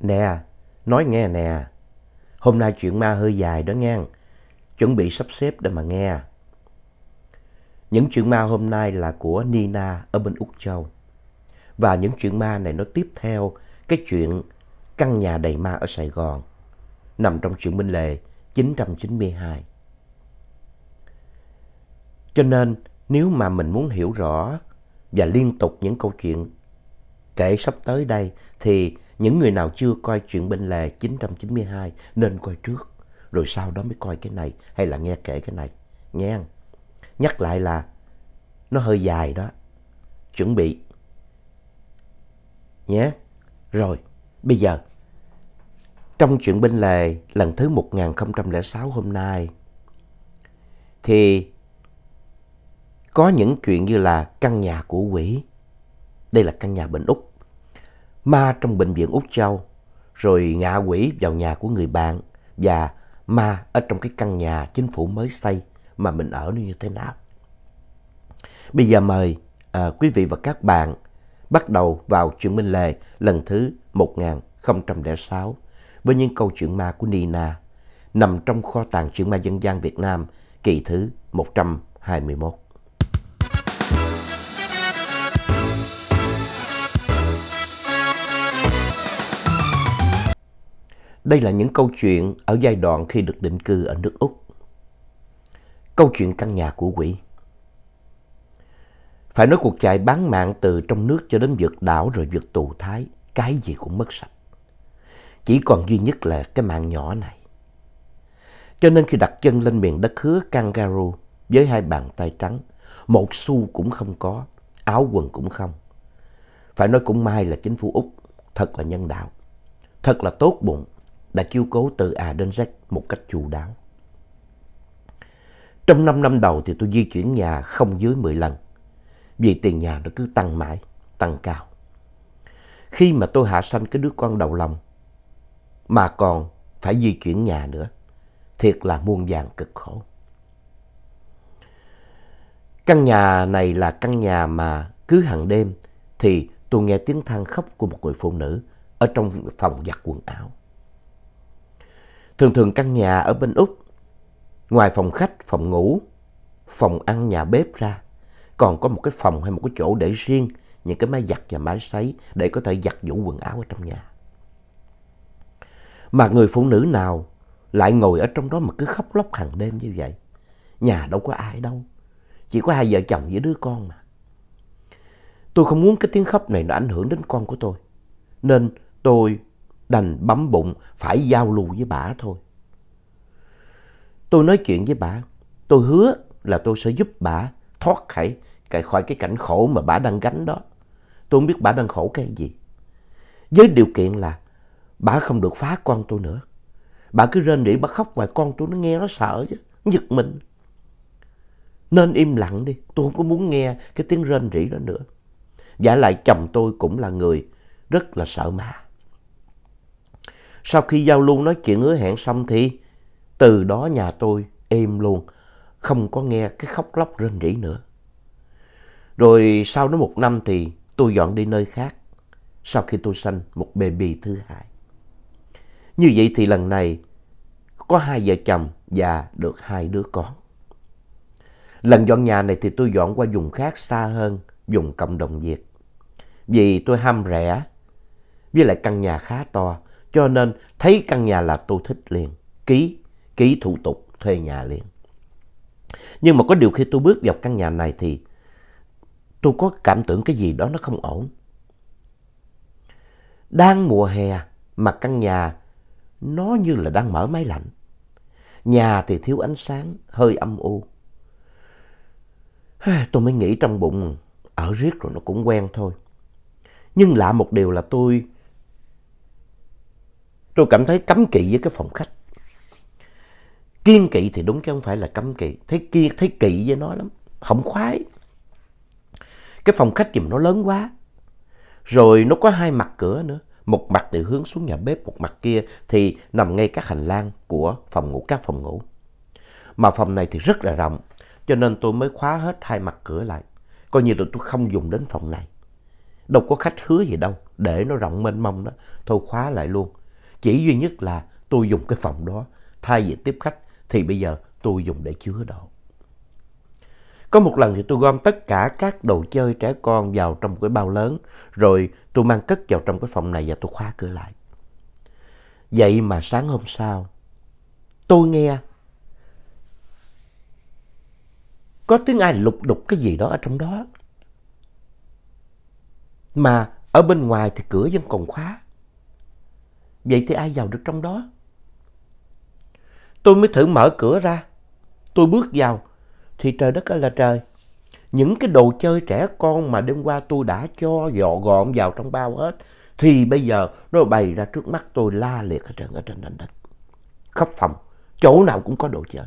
Nè, nói nghe nè, hôm nay chuyện ma hơi dài đó nghe, chuẩn bị sắp xếp để mà nghe. Những chuyện ma hôm nay là của Nina ở bên Úc Châu. Và những chuyện ma này nó tiếp theo cái chuyện căn nhà đầy ma ở Sài Gòn, nằm trong chuyện Minh Lệ 992. Cho nên, nếu mà mình muốn hiểu rõ và liên tục những câu chuyện kể sắp tới đây thì những người nào chưa coi chuyện bên lề 992 nên coi trước, rồi sau đó mới coi cái này hay là nghe kể cái này. Nghe không? Nhắc lại là nó hơi dài đó. Chuẩn bị. Nhé. Rồi, bây giờ. Trong chuyện bên lề lần thứ 1006 hôm nay, thì có những chuyện như là căn nhà của quỷ. Đây là căn nhà bệnh Úc ma trong bệnh viện Úc Châu, rồi ngạ quỷ vào nhà của người bạn và ma ở trong cái căn nhà chính phủ mới xây mà mình ở như thế nào. Bây giờ mời à, quý vị và các bạn bắt đầu vào chuyện Minh Lề lần thứ 1006 với những câu chuyện ma của Nina nằm trong kho tàng chuyện ma dân gian Việt Nam kỳ thứ 121. Đây là những câu chuyện ở giai đoạn khi được định cư ở nước Úc. Câu chuyện căn nhà của quỷ. Phải nói cuộc chạy bán mạng từ trong nước cho đến vượt đảo rồi vượt tù thái, cái gì cũng mất sạch. Chỉ còn duy nhất là cái mạng nhỏ này. Cho nên khi đặt chân lên miền đất hứa Kangaroo với hai bàn tay trắng, một xu cũng không có, áo quần cũng không. Phải nói cũng may là chính phủ Úc thật là nhân đạo, thật là tốt bụng đã chiêu cố từ A đến Z một cách chu đáo. Trong 5 năm đầu thì tôi di chuyển nhà không dưới 10 lần, vì tiền nhà nó cứ tăng mãi, tăng cao. Khi mà tôi hạ sanh cái đứa con đầu lòng, mà còn phải di chuyển nhà nữa, thiệt là muôn vàng cực khổ. Căn nhà này là căn nhà mà cứ hàng đêm thì tôi nghe tiếng than khóc của một người phụ nữ ở trong phòng giặt quần áo. Thường thường căn nhà ở bên Úc, ngoài phòng khách, phòng ngủ, phòng ăn, nhà bếp ra, còn có một cái phòng hay một cái chỗ để riêng những cái máy giặt và máy sấy để có thể giặt giũ quần áo ở trong nhà. Mà người phụ nữ nào lại ngồi ở trong đó mà cứ khóc lóc hàng đêm như vậy. Nhà đâu có ai đâu, chỉ có hai vợ chồng với đứa con mà. Tôi không muốn cái tiếng khóc này nó ảnh hưởng đến con của tôi, nên tôi đành bấm bụng phải giao lưu với bà thôi. Tôi nói chuyện với bà, tôi hứa là tôi sẽ giúp bà thoát khỏi, khỏi cái cảnh khổ mà bà đang gánh đó. Tôi không biết bà đang khổ cái gì. Với điều kiện là bà không được phá con tôi nữa. Bà cứ rên rỉ bà khóc ngoài con tôi nó nghe nó sợ chứ, nó giật mình. Nên im lặng đi, tôi không có muốn nghe cái tiếng rên rỉ đó nữa. Giả lại chồng tôi cũng là người rất là sợ ma. Sau khi giao lưu nói chuyện hứa hẹn xong thì từ đó nhà tôi êm luôn, không có nghe cái khóc lóc rên rỉ nữa. Rồi sau đó một năm thì tôi dọn đi nơi khác sau khi tôi sanh một bì thứ hai. Như vậy thì lần này có hai vợ chồng và được hai đứa con. Lần dọn nhà này thì tôi dọn qua vùng khác xa hơn, vùng cộng đồng Việt. Vì tôi ham rẻ, với lại căn nhà khá to cho nên thấy căn nhà là tôi thích liền, ký, ký thủ tục thuê nhà liền. Nhưng mà có điều khi tôi bước vào căn nhà này thì tôi có cảm tưởng cái gì đó nó không ổn. Đang mùa hè mà căn nhà nó như là đang mở máy lạnh. Nhà thì thiếu ánh sáng, hơi âm u. Tôi mới nghĩ trong bụng, ở riết rồi nó cũng quen thôi. Nhưng lạ một điều là tôi Tôi cảm thấy cấm kỵ với cái phòng khách. Kiên kỵ thì đúng chứ không phải là cấm kỵ. Thấy kia thấy kỵ với nó lắm. Không khoái. Cái phòng khách dùm nó lớn quá. Rồi nó có hai mặt cửa nữa. Một mặt thì hướng xuống nhà bếp, một mặt kia thì nằm ngay các hành lang của phòng ngủ, các phòng ngủ. Mà phòng này thì rất là rộng, cho nên tôi mới khóa hết hai mặt cửa lại. Coi như là tôi không dùng đến phòng này. Đâu có khách hứa gì đâu, để nó rộng mênh mông đó. Thôi khóa lại luôn. Chỉ duy nhất là tôi dùng cái phòng đó thay vì tiếp khách thì bây giờ tôi dùng để chứa đồ. Có một lần thì tôi gom tất cả các đồ chơi trẻ con vào trong một cái bao lớn rồi tôi mang cất vào trong cái phòng này và tôi khóa cửa lại. Vậy mà sáng hôm sau tôi nghe có tiếng ai lục đục cái gì đó ở trong đó. Mà ở bên ngoài thì cửa vẫn còn khóa. Vậy thì ai vào được trong đó? Tôi mới thử mở cửa ra. Tôi bước vào. Thì trời đất ơi là trời. Những cái đồ chơi trẻ con mà đêm qua tôi đã cho dọ gọn vào trong bao hết. Thì bây giờ nó bày ra trước mắt tôi la liệt ở trên ở trên nền đất. Khắp phòng. Chỗ nào cũng có đồ chơi.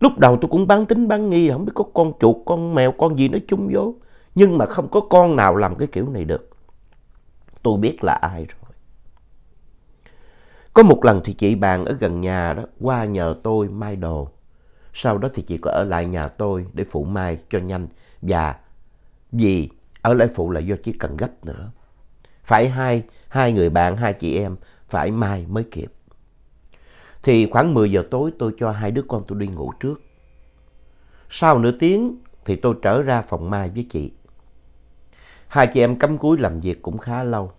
Lúc đầu tôi cũng bán tính bán nghi. Không biết có con chuột, con mèo, con gì nó chung vô. Nhưng mà không có con nào làm cái kiểu này được tôi biết là ai rồi. Có một lần thì chị bạn ở gần nhà đó qua nhờ tôi mai đồ. Sau đó thì chị có ở lại nhà tôi để phụ mai cho nhanh và vì ở lại phụ là do chị cần gấp nữa. Phải hai, hai người bạn, hai chị em phải mai mới kịp. Thì khoảng 10 giờ tối tôi cho hai đứa con tôi đi ngủ trước. Sau nửa tiếng thì tôi trở ra phòng mai với chị. Hai chị em cắm cúi làm việc cũng khá lâu.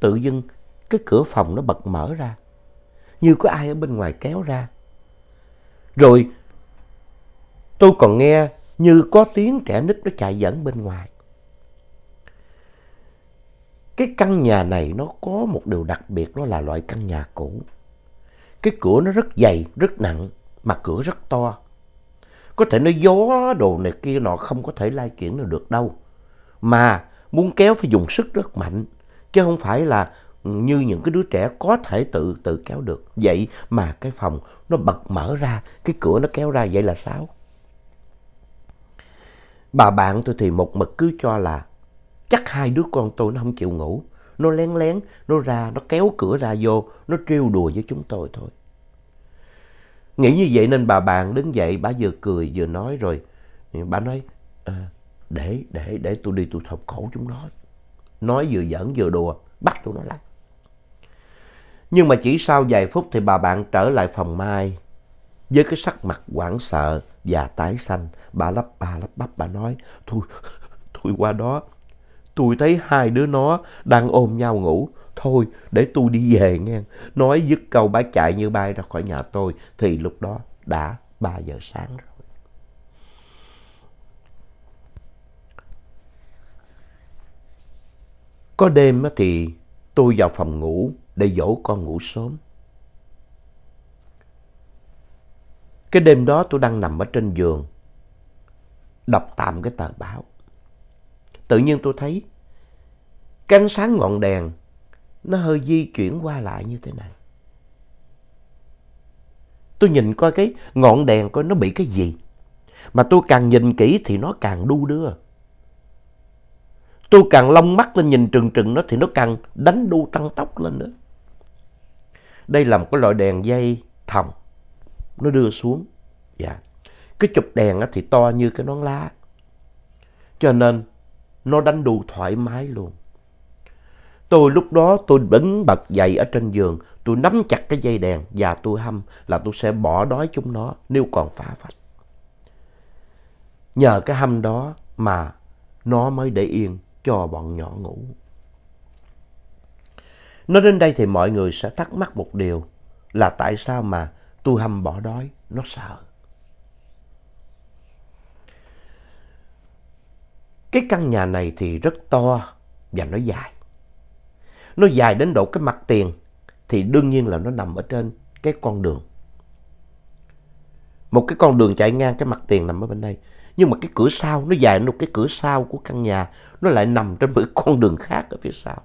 Tự dưng, cái cửa phòng nó bật mở ra. Như có ai ở bên ngoài kéo ra. Rồi, tôi còn nghe như có tiếng trẻ nít nó chạy dẫn bên ngoài. Cái căn nhà này nó có một điều đặc biệt đó là loại căn nhà cũ. Cái cửa nó rất dày, rất nặng, mà cửa rất to. Có thể nó gió đồ này kia nọ không có thể lai chuyển được đâu mà muốn kéo phải dùng sức rất mạnh chứ không phải là như những cái đứa trẻ có thể tự tự kéo được vậy mà cái phòng nó bật mở ra cái cửa nó kéo ra vậy là sao bà bạn tôi thì một mực cứ cho là chắc hai đứa con tôi nó không chịu ngủ nó lén lén nó ra nó kéo cửa ra vô nó trêu đùa với chúng tôi thôi nghĩ như vậy nên bà bạn đứng dậy bà vừa cười vừa nói rồi bà nói à, để để để tôi đi tôi thọc cổ chúng nó nói vừa giỡn vừa đùa bắt tụi nó lắm nhưng mà chỉ sau vài phút thì bà bạn trở lại phòng mai với cái sắc mặt hoảng sợ và tái xanh bà lắp bà lắp bắp bà nói thôi tôi qua đó tôi thấy hai đứa nó đang ôm nhau ngủ thôi để tôi đi về nghe nói dứt câu bà chạy như bay ra khỏi nhà tôi thì lúc đó đã ba giờ sáng rồi Có đêm thì tôi vào phòng ngủ để dỗ con ngủ sớm. Cái đêm đó tôi đang nằm ở trên giường, đọc tạm cái tờ báo. Tự nhiên tôi thấy cái sáng ngọn đèn nó hơi di chuyển qua lại như thế này. Tôi nhìn coi cái ngọn đèn coi nó bị cái gì. Mà tôi càng nhìn kỹ thì nó càng đu đưa tôi càng long mắt lên nhìn trừng trừng nó thì nó càng đánh đu tăng tốc lên nữa. Đây là một cái loại đèn dây thòng, nó đưa xuống. Dạ. Cái chụp đèn thì to như cái nón lá. Cho nên nó đánh đu thoải mái luôn. Tôi lúc đó tôi đứng bật dậy ở trên giường, tôi nắm chặt cái dây đèn và tôi hâm là tôi sẽ bỏ đói chúng nó nếu còn phá phách. Nhờ cái hâm đó mà nó mới để yên cho bọn nhỏ ngủ. Nói đến đây thì mọi người sẽ thắc mắc một điều là tại sao mà tu hâm bỏ đói, nó sợ. Cái căn nhà này thì rất to và nó dài. Nó dài đến độ cái mặt tiền thì đương nhiên là nó nằm ở trên cái con đường. Một cái con đường chạy ngang cái mặt tiền nằm ở bên đây nhưng mà cái cửa sau nó dài nút cái cửa sau của căn nhà nó lại nằm trên một con đường khác ở phía sau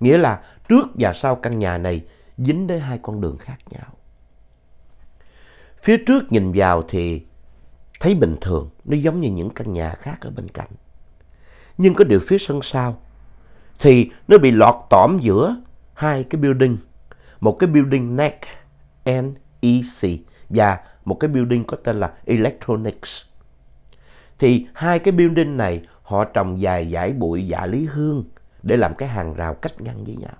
nghĩa là trước và sau căn nhà này dính đến hai con đường khác nhau phía trước nhìn vào thì thấy bình thường nó giống như những căn nhà khác ở bên cạnh nhưng có điều phía sân sau thì nó bị lọt tỏm giữa hai cái building một cái building NEC NEC và một cái building có tên là Electronics thì hai cái building này họ trồng dài dải bụi dạ lý hương để làm cái hàng rào cách ngăn với nhau.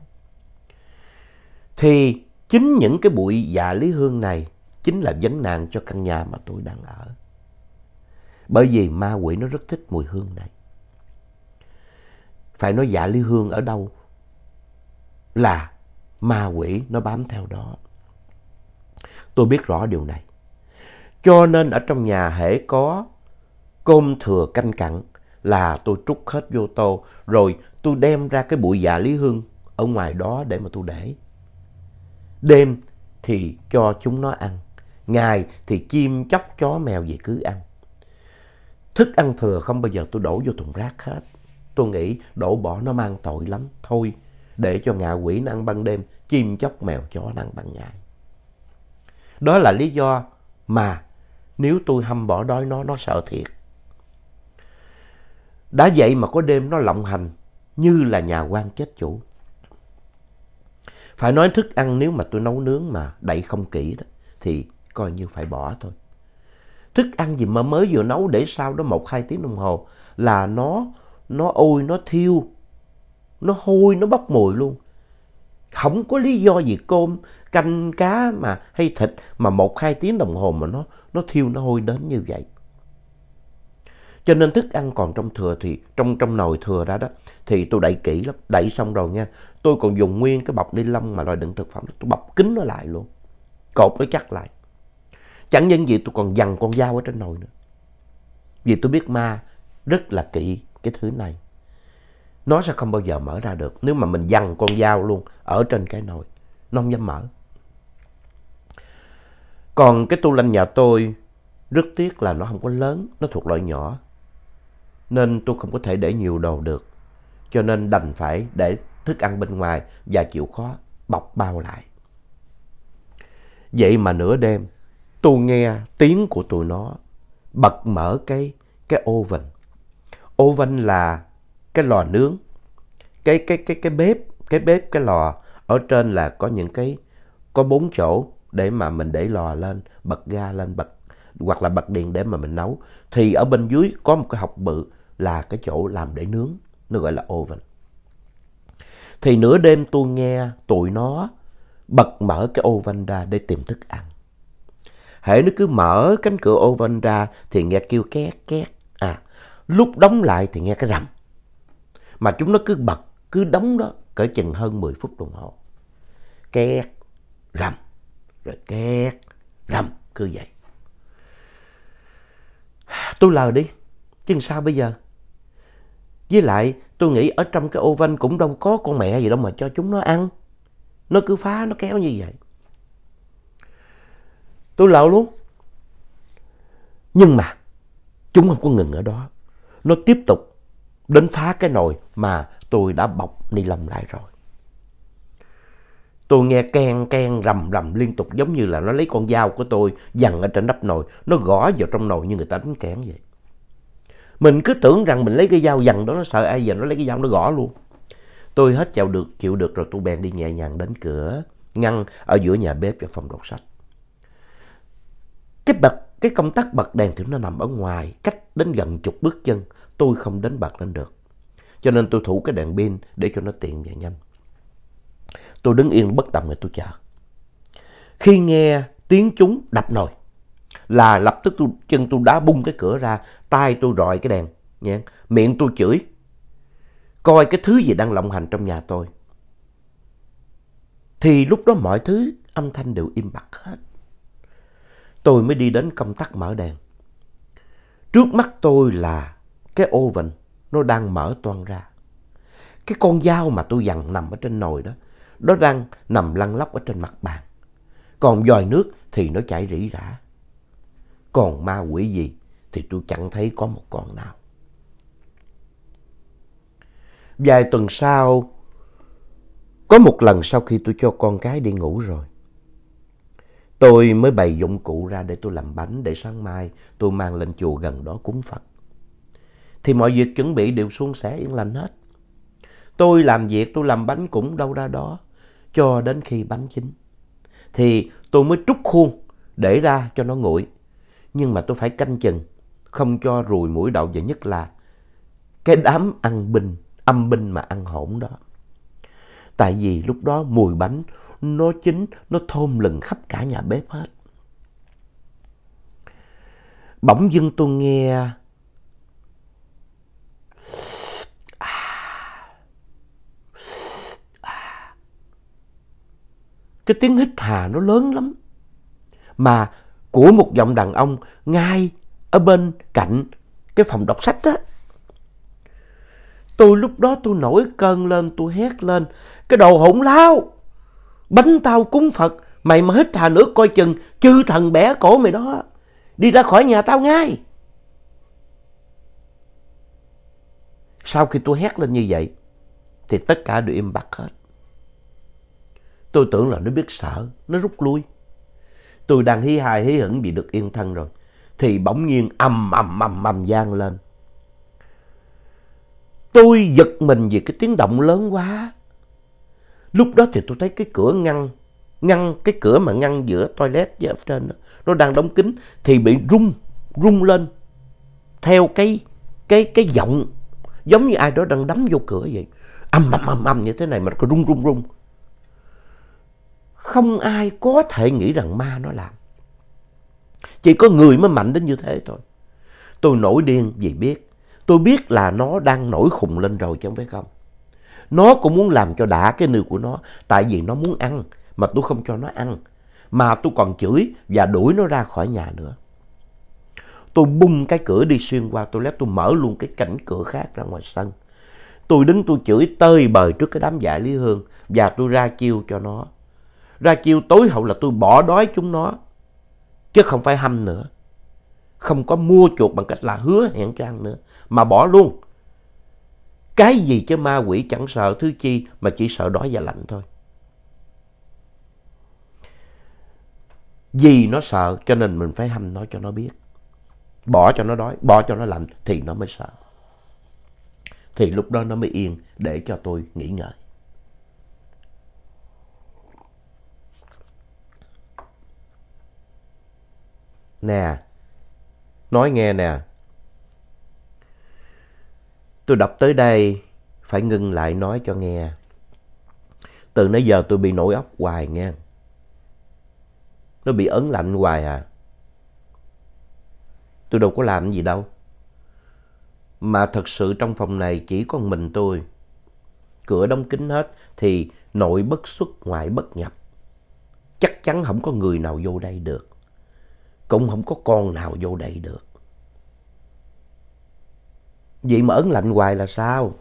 Thì chính những cái bụi dạ lý hương này chính là vấn nạn cho căn nhà mà tôi đang ở. Bởi vì ma quỷ nó rất thích mùi hương này. Phải nói dạ lý hương ở đâu là ma quỷ nó bám theo đó. Tôi biết rõ điều này. Cho nên ở trong nhà hễ có cơm thừa canh cặn là tôi trút hết vô tô rồi tôi đem ra cái bụi dạ lý hương ở ngoài đó để mà tôi để. Đêm thì cho chúng nó ăn, ngày thì chim chóc chó mèo gì cứ ăn. Thức ăn thừa không bao giờ tôi đổ vô thùng rác hết. Tôi nghĩ đổ bỏ nó mang tội lắm. Thôi, để cho ngạ quỷ nó ăn ban đêm, chim chóc mèo chó nó ăn ban ngày. Đó là lý do mà nếu tôi hâm bỏ đói nó, nó sợ thiệt. Đã vậy mà có đêm nó lộng hành như là nhà quan chết chủ. Phải nói thức ăn nếu mà tôi nấu nướng mà đậy không kỹ đó thì coi như phải bỏ thôi. Thức ăn gì mà mới vừa nấu để sau đó một hai tiếng đồng hồ là nó nó ôi nó thiêu, nó hôi nó bốc mùi luôn. Không có lý do gì cơm, canh cá mà hay thịt mà một hai tiếng đồng hồ mà nó nó thiêu nó hôi đến như vậy. Cho nên thức ăn còn trong thừa thì trong trong nồi thừa ra đó thì tôi đẩy kỹ lắm, đẩy xong rồi nha. Tôi còn dùng nguyên cái bọc ni lông mà loại đựng thực phẩm tôi bọc kín nó lại luôn. Cột nó chắc lại. Chẳng những gì tôi còn dằn con dao ở trên nồi nữa. Vì tôi biết ma rất là kỹ cái thứ này. Nó sẽ không bao giờ mở ra được nếu mà mình dằn con dao luôn ở trên cái nồi. Nó không dám mở. Còn cái tu lanh nhà tôi rất tiếc là nó không có lớn, nó thuộc loại nhỏ nên tôi không có thể để nhiều đồ được. Cho nên đành phải để thức ăn bên ngoài và chịu khó bọc bao lại. Vậy mà nửa đêm, tôi nghe tiếng của tụi nó bật mở cái cái oven. Oven là cái lò nướng, cái cái cái cái bếp, cái bếp cái lò ở trên là có những cái có bốn chỗ để mà mình để lò lên, bật ga lên bật hoặc là bật điện để mà mình nấu thì ở bên dưới có một cái hộc bự là cái chỗ làm để nướng, nó gọi là oven. Thì nửa đêm tôi nghe tụi nó bật mở cái oven ra để tìm thức ăn. Hễ nó cứ mở cánh cửa oven ra thì nghe kêu két két. À, lúc đóng lại thì nghe cái rầm. Mà chúng nó cứ bật, cứ đóng đó cỡ chừng hơn 10 phút đồng hồ. Két, rầm, rồi két, rầm, cứ vậy. Tôi lờ đi, chứ sao bây giờ? Với lại tôi nghĩ ở trong cái ô van cũng đâu có con mẹ gì đâu mà cho chúng nó ăn. Nó cứ phá nó kéo như vậy. Tôi lậu luôn. Nhưng mà chúng không có ngừng ở đó. Nó tiếp tục đến phá cái nồi mà tôi đã bọc ni lông lại rồi. Tôi nghe keng keng rầm rầm liên tục giống như là nó lấy con dao của tôi dằn ở trên nắp nồi. Nó gõ vào trong nồi như người ta đánh kẽn vậy mình cứ tưởng rằng mình lấy cái dao dằn đó nó sợ ai giờ nó lấy cái dao nó gõ luôn tôi hết chịu được chịu được rồi tôi bèn đi nhẹ nhàng đến cửa ngăn ở giữa nhà bếp và phòng đọc sách cái bật cái công tắc bật đèn thì nó nằm ở ngoài cách đến gần chục bước chân tôi không đến bật lên được cho nên tôi thủ cái đèn pin để cho nó tiện và nhanh tôi đứng yên bất động rồi tôi chờ khi nghe tiếng chúng đập nồi là lập tức tôi, chân tôi đá bung cái cửa ra tay tôi rọi cái đèn, nha. miệng tôi chửi. Coi cái thứ gì đang lộng hành trong nhà tôi. Thì lúc đó mọi thứ âm thanh đều im bặt hết. Tôi mới đi đến công tắc mở đèn. Trước mắt tôi là cái ô vịnh nó đang mở toan ra. Cái con dao mà tôi dằn nằm ở trên nồi đó, nó đang nằm lăn lóc ở trên mặt bàn. Còn dòi nước thì nó chảy rỉ rả. Còn ma quỷ gì thì tôi chẳng thấy có một con nào. Vài tuần sau, có một lần sau khi tôi cho con cái đi ngủ rồi, tôi mới bày dụng cụ ra để tôi làm bánh để sáng mai tôi mang lên chùa gần đó cúng Phật. Thì mọi việc chuẩn bị đều suôn sẻ yên lành hết. Tôi làm việc, tôi làm bánh cũng đâu ra đó, cho đến khi bánh chín. Thì tôi mới trút khuôn để ra cho nó nguội. Nhưng mà tôi phải canh chừng không cho rùi mũi đậu và nhất là cái đám ăn binh, âm binh mà ăn hỗn đó. Tại vì lúc đó mùi bánh nó chín, nó thơm lừng khắp cả nhà bếp hết. Bỗng dưng tôi nghe... Cái tiếng hít hà nó lớn lắm. Mà của một giọng đàn ông ngay ở bên cạnh cái phòng đọc sách đó. Tôi lúc đó tôi nổi cơn lên, tôi hét lên, cái đồ hỗn láo, bánh tao cúng Phật, mày mà hít hà nữa coi chừng, chư thần bẻ cổ mày đó, đi ra khỏi nhà tao ngay. Sau khi tôi hét lên như vậy, thì tất cả đều im bặt hết. Tôi tưởng là nó biết sợ, nó rút lui. Tôi đang hí hài hí hửng vì được yên thân rồi thì bỗng nhiên ầm ầm ầm ầm gian lên. Tôi giật mình vì cái tiếng động lớn quá. Lúc đó thì tôi thấy cái cửa ngăn, ngăn cái cửa mà ngăn giữa toilet với ở trên đó, nó đang đóng kín thì bị rung, rung lên theo cái cái cái giọng giống như ai đó đang đấm vô cửa vậy. ầm ầm ầm ầm như thế này mà nó rung rung rung. Không ai có thể nghĩ rằng ma nó làm. Chỉ có người mới mạnh đến như thế thôi. Tôi nổi điên vì biết. Tôi biết là nó đang nổi khùng lên rồi chứ không phải không. Nó cũng muốn làm cho đã cái nư của nó. Tại vì nó muốn ăn. Mà tôi không cho nó ăn. Mà tôi còn chửi và đuổi nó ra khỏi nhà nữa. Tôi bung cái cửa đi xuyên qua toilet. Tôi mở luôn cái cảnh cửa khác ra ngoài sân. Tôi đứng tôi chửi tơi bời trước cái đám dại Lý Hương. Và tôi ra chiêu cho nó. Ra chiêu tối hậu là tôi bỏ đói chúng nó chứ không phải hâm nữa. Không có mua chuộc bằng cách là hứa hẹn cho ăn nữa, mà bỏ luôn. Cái gì chứ ma quỷ chẳng sợ thứ chi mà chỉ sợ đói và lạnh thôi. Vì nó sợ cho nên mình phải hâm nó cho nó biết. Bỏ cho nó đói, bỏ cho nó lạnh thì nó mới sợ. Thì lúc đó nó mới yên để cho tôi nghỉ ngơi. Nè, nói nghe nè. Tôi đọc tới đây, phải ngưng lại nói cho nghe. Từ nãy giờ tôi bị nổi óc hoài nghe. Nó bị ấn lạnh hoài à. Tôi đâu có làm gì đâu. Mà thật sự trong phòng này chỉ có mình tôi. Cửa đóng kín hết thì nội bất xuất ngoại bất nhập. Chắc chắn không có người nào vô đây được cũng không có con nào vô đây được. Vậy mà ấn lạnh hoài là sao?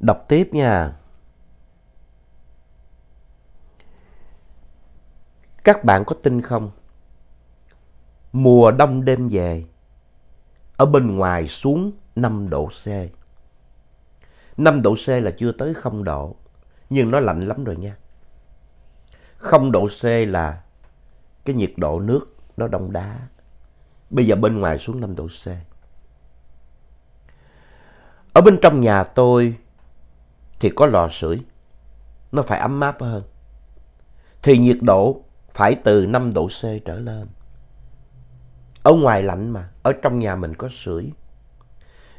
Đọc tiếp nha. Các bạn có tin không? Mùa đông đêm về, ở bên ngoài xuống 5 độ C. 5 độ C là chưa tới 0 độ, nhưng nó lạnh lắm rồi nha không độ C là cái nhiệt độ nước nó đông đá. Bây giờ bên ngoài xuống 5 độ C. Ở bên trong nhà tôi thì có lò sưởi. Nó phải ấm áp hơn. Thì nhiệt độ phải từ 5 độ C trở lên. Ở ngoài lạnh mà, ở trong nhà mình có sưởi.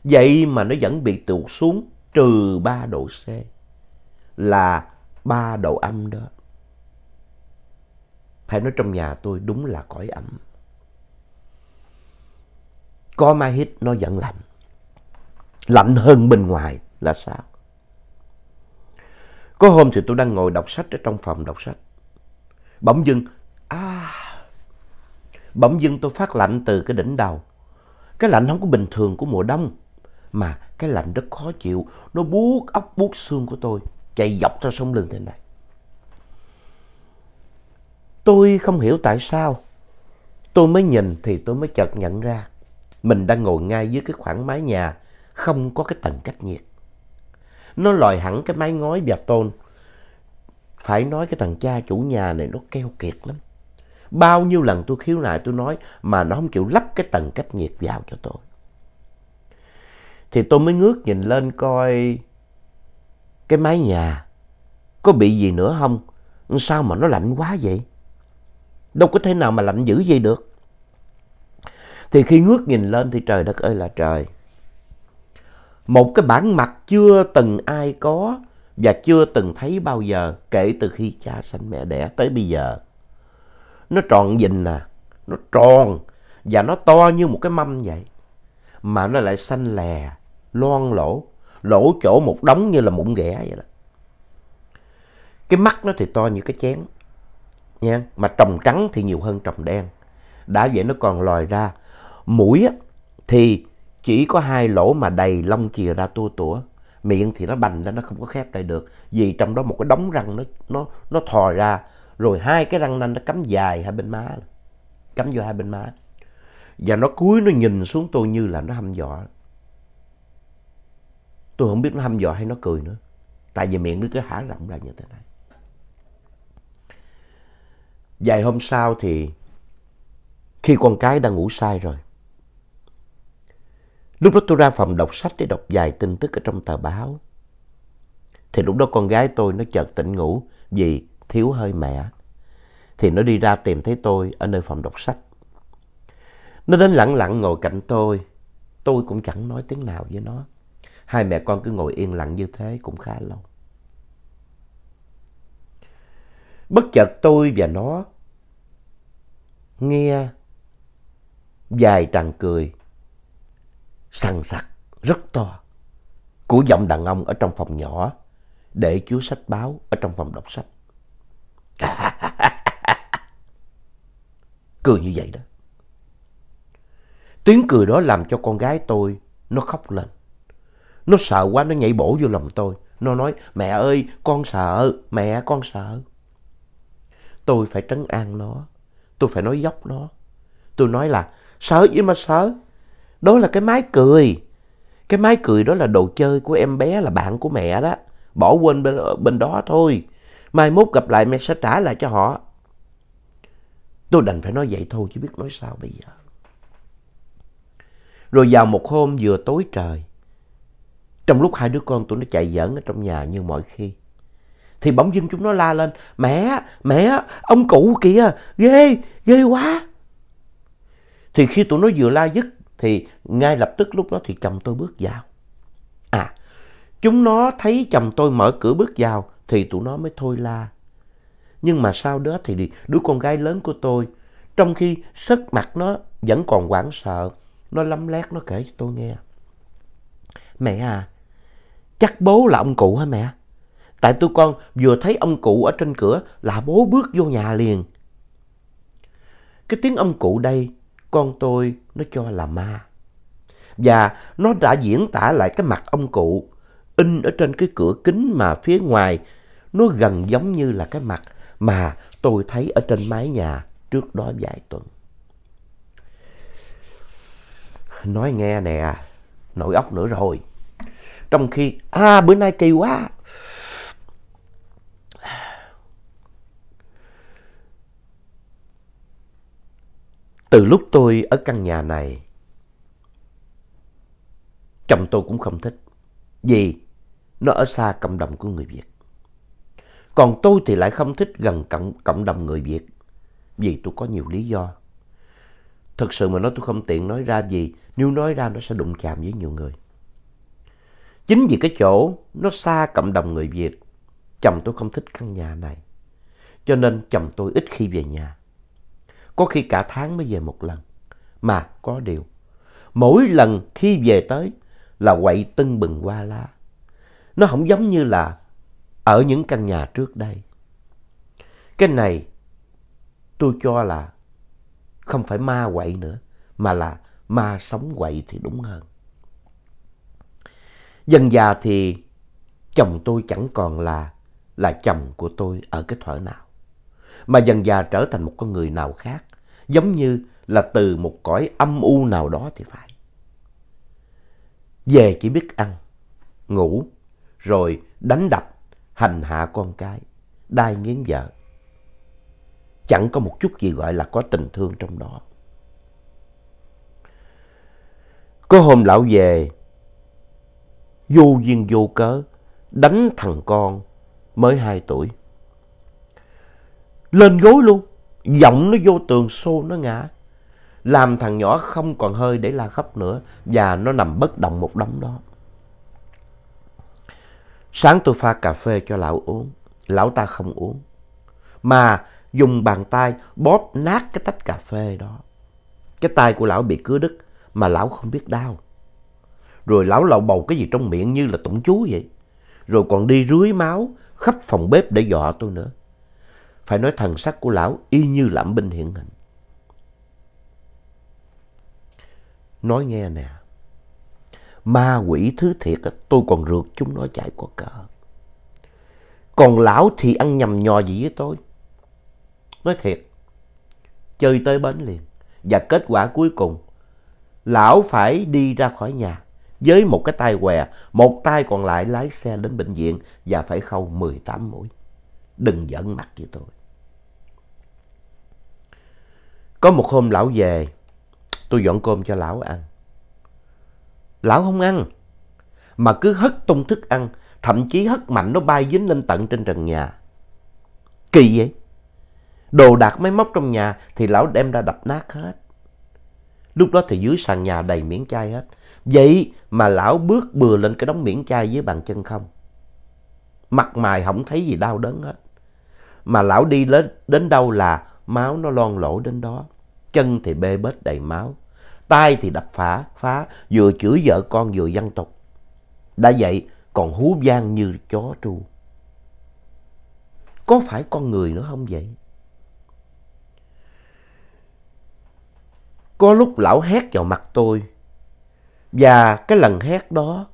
Vậy mà nó vẫn bị tụt xuống trừ 3 độ C là 3 độ âm đó. Phải nói trong nhà tôi đúng là cõi ẩm. Có máy hít nó vẫn lạnh. Lạnh hơn bên ngoài là sao? Có hôm thì tôi đang ngồi đọc sách ở trong phòng đọc sách. Bỗng dưng, à, bỗng dưng tôi phát lạnh từ cái đỉnh đầu. Cái lạnh không có bình thường của mùa đông, mà cái lạnh rất khó chịu. Nó buốt óc buốt xương của tôi, chạy dọc theo sống lưng thế này. Tôi không hiểu tại sao. Tôi mới nhìn thì tôi mới chợt nhận ra mình đang ngồi ngay dưới cái khoảng mái nhà không có cái tầng cách nhiệt. Nó lòi hẳn cái mái ngói và tôn. Phải nói cái thằng cha chủ nhà này nó keo kiệt lắm. Bao nhiêu lần tôi khiếu nại tôi nói mà nó không chịu lắp cái tầng cách nhiệt vào cho tôi. Thì tôi mới ngước nhìn lên coi cái mái nhà có bị gì nữa không? Sao mà nó lạnh quá vậy? đâu có thể nào mà lạnh dữ gì được. Thì khi ngước nhìn lên thì trời đất ơi là trời. Một cái bản mặt chưa từng ai có và chưa từng thấy bao giờ kể từ khi cha sanh mẹ đẻ tới bây giờ. Nó tròn dình nè, à, nó tròn và nó to như một cái mâm vậy. Mà nó lại xanh lè, loan lỗ, lỗ chỗ một đống như là mụn ghẻ vậy đó. Cái mắt nó thì to như cái chén nha mà trồng trắng thì nhiều hơn trồng đen đã vậy nó còn lòi ra mũi á, thì chỉ có hai lỗ mà đầy lông chìa ra tua tủa miệng thì nó bành ra nó không có khép lại được vì trong đó một cái đống răng nó nó nó thòi ra rồi hai cái răng nanh nó cắm dài hai bên má cắm vô hai bên má và nó cúi nó nhìn xuống tôi như là nó hâm dọa tôi không biết nó hâm dọa hay nó cười nữa tại vì miệng nó cứ há rộng ra như thế này Vài hôm sau thì khi con cái đang ngủ say rồi. Lúc đó tôi ra phòng đọc sách để đọc vài tin tức ở trong tờ báo. Thì lúc đó con gái tôi nó chợt tỉnh ngủ vì thiếu hơi mẹ. Thì nó đi ra tìm thấy tôi ở nơi phòng đọc sách. Nó đến lặng lặng ngồi cạnh tôi. Tôi cũng chẳng nói tiếng nào với nó. Hai mẹ con cứ ngồi yên lặng như thế cũng khá lâu. bất chợt tôi và nó nghe vài tràng cười săn sặc rất to của giọng đàn ông ở trong phòng nhỏ để chứa sách báo ở trong phòng đọc sách. cười như vậy đó. Tiếng cười đó làm cho con gái tôi nó khóc lên. Nó sợ quá nó nhảy bổ vô lòng tôi. Nó nói mẹ ơi con sợ, mẹ con sợ tôi phải trấn an nó, tôi phải nói dốc nó. Tôi nói là sợ gì mà sợ, đó là cái máy cười. Cái máy cười đó là đồ chơi của em bé là bạn của mẹ đó, bỏ quên bên, bên đó thôi. Mai mốt gặp lại mẹ sẽ trả lại cho họ. Tôi đành phải nói vậy thôi chứ biết nói sao bây giờ. Rồi vào một hôm vừa tối trời, trong lúc hai đứa con tôi nó chạy giỡn ở trong nhà như mọi khi thì bỗng dưng chúng nó la lên mẹ mẹ ông cụ kìa ghê ghê quá thì khi tụi nó vừa la dứt thì ngay lập tức lúc đó thì chồng tôi bước vào à chúng nó thấy chồng tôi mở cửa bước vào thì tụi nó mới thôi la nhưng mà sau đó thì đứa con gái lớn của tôi trong khi sắc mặt nó vẫn còn hoảng sợ nó lấm lét nó kể cho tôi nghe mẹ à chắc bố là ông cụ hả mẹ Tại tôi con vừa thấy ông cụ ở trên cửa là bố bước vô nhà liền. Cái tiếng ông cụ đây, con tôi nó cho là ma. Và nó đã diễn tả lại cái mặt ông cụ in ở trên cái cửa kính mà phía ngoài nó gần giống như là cái mặt mà tôi thấy ở trên mái nhà trước đó vài tuần. Nói nghe nè, nổi ốc nữa rồi. Trong khi, à bữa nay kỳ quá, Từ lúc tôi ở căn nhà này, chồng tôi cũng không thích. Vì nó ở xa cộng đồng của người Việt. Còn tôi thì lại không thích gần cộng, cộng đồng người Việt. Vì tôi có nhiều lý do. Thực sự mà nói tôi không tiện nói ra gì. Nếu nói ra nó sẽ đụng chạm với nhiều người. Chính vì cái chỗ nó xa cộng đồng người Việt. Chồng tôi không thích căn nhà này. Cho nên chồng tôi ít khi về nhà có khi cả tháng mới về một lần. Mà có điều, mỗi lần khi về tới là quậy tưng bừng qua lá. Nó không giống như là ở những căn nhà trước đây. Cái này tôi cho là không phải ma quậy nữa, mà là ma sống quậy thì đúng hơn. Dần già thì chồng tôi chẳng còn là là chồng của tôi ở cái thuở nào, mà dần già trở thành một con người nào khác, giống như là từ một cõi âm u nào đó thì phải. Về chỉ biết ăn, ngủ, rồi đánh đập, hành hạ con cái, đai nghiến vợ. Chẳng có một chút gì gọi là có tình thương trong đó. Có hôm lão về, vô duyên vô cớ, đánh thằng con mới 2 tuổi. Lên gối luôn, Giọng nó vô tường xô nó ngã. Làm thằng nhỏ không còn hơi để la khóc nữa. Và nó nằm bất động một đống đó. Sáng tôi pha cà phê cho lão uống. Lão ta không uống. Mà dùng bàn tay bóp nát cái tách cà phê đó. Cái tay của lão bị cứa đứt mà lão không biết đau. Rồi lão lậu bầu cái gì trong miệng như là tụng chú vậy. Rồi còn đi rưới máu khắp phòng bếp để dọa tôi nữa. Phải nói thần sắc của lão y như lãm binh hiển hình. Nói nghe nè. Ma quỷ thứ thiệt tôi còn rượt chúng nó chạy qua cỡ. Còn lão thì ăn nhầm nhò gì với tôi. Nói thiệt. Chơi tới bến liền. Và kết quả cuối cùng. Lão phải đi ra khỏi nhà với một cái tay què, một tay còn lại lái xe đến bệnh viện và phải khâu 18 mũi. Đừng giận mặt với tôi. Có một hôm lão về, tôi dọn cơm cho lão ăn. Lão không ăn, mà cứ hất tung thức ăn, thậm chí hất mạnh nó bay dính lên tận trên trần nhà. Kỳ vậy? Đồ đạc máy móc trong nhà thì lão đem ra đập nát hết. Lúc đó thì dưới sàn nhà đầy miếng chai hết. Vậy mà lão bước bừa lên cái đống miếng chai dưới bàn chân không. Mặt mày không thấy gì đau đớn hết. Mà lão đi đến, đến đâu là máu nó lon lỗ đến đó. Chân thì bê bết đầy máu, tay thì đập phá, phá, vừa chửi vợ con vừa dân tộc, Đã vậy còn hú vang như chó tru. Có phải con người nữa không vậy? Có lúc lão hét vào mặt tôi. Và cái lần hét đó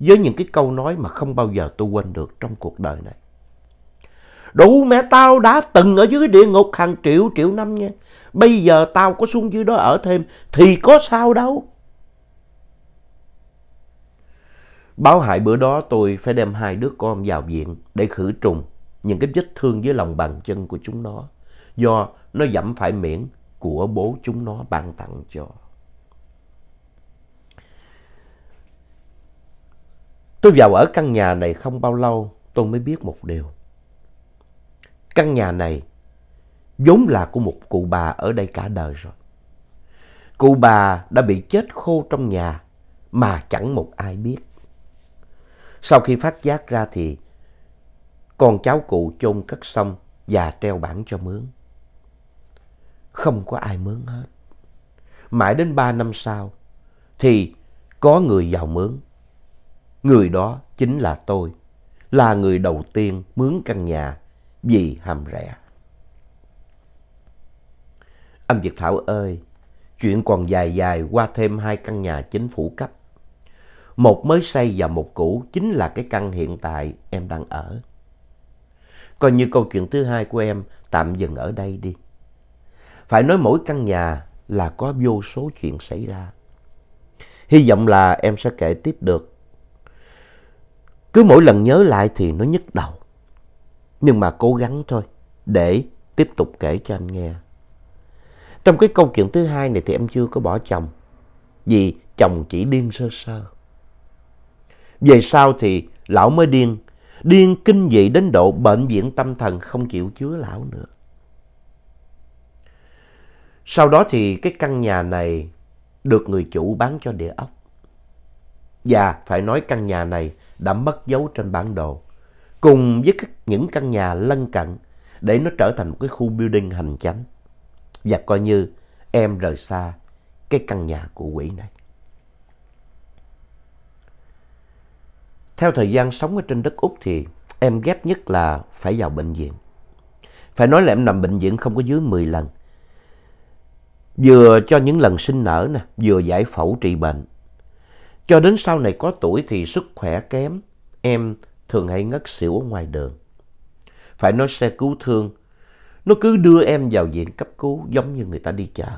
với những cái câu nói mà không bao giờ tôi quên được trong cuộc đời này đủ mẹ tao đã từng ở dưới địa ngục hàng triệu triệu năm nha. Bây giờ tao có xuống dưới đó ở thêm thì có sao đâu. Báo hại bữa đó tôi phải đem hai đứa con vào viện để khử trùng những cái vết thương dưới lòng bàn chân của chúng nó do nó dẫm phải miệng của bố chúng nó ban tặng cho. Tôi vào ở căn nhà này không bao lâu tôi mới biết một điều. Căn nhà này vốn là của một cụ bà ở đây cả đời rồi. Cụ bà đã bị chết khô trong nhà mà chẳng một ai biết. Sau khi phát giác ra thì con cháu cụ chôn cất xong và treo bảng cho mướn. Không có ai mướn hết. Mãi đến ba năm sau thì có người vào mướn. Người đó chính là tôi, là người đầu tiên mướn căn nhà vì hàm rẻ. Anh Việt Thảo ơi, chuyện còn dài dài qua thêm hai căn nhà chính phủ cấp. Một mới xây và một cũ chính là cái căn hiện tại em đang ở. Coi như câu chuyện thứ hai của em tạm dừng ở đây đi. Phải nói mỗi căn nhà là có vô số chuyện xảy ra. Hy vọng là em sẽ kể tiếp được. Cứ mỗi lần nhớ lại thì nó nhức đầu. Nhưng mà cố gắng thôi để tiếp tục kể cho anh nghe. Trong cái câu chuyện thứ hai này thì em chưa có bỏ chồng. Vì chồng chỉ điên sơ sơ. Về sau thì lão mới điên. Điên kinh dị đến độ bệnh viện tâm thần không chịu chứa lão nữa. Sau đó thì cái căn nhà này được người chủ bán cho địa ốc. Và phải nói căn nhà này đã mất dấu trên bản đồ cùng với các, những căn nhà lân cận để nó trở thành một cái khu building hành chánh. Và coi như em rời xa cái căn nhà của quỷ này. Theo thời gian sống ở trên đất Úc thì em ghét nhất là phải vào bệnh viện. Phải nói là em nằm bệnh viện không có dưới 10 lần. Vừa cho những lần sinh nở, nè, vừa giải phẫu trị bệnh. Cho đến sau này có tuổi thì sức khỏe kém, em thường hay ngất xỉu ở ngoài đường. Phải nói xe cứu thương, nó cứ đưa em vào viện cấp cứu giống như người ta đi chợ.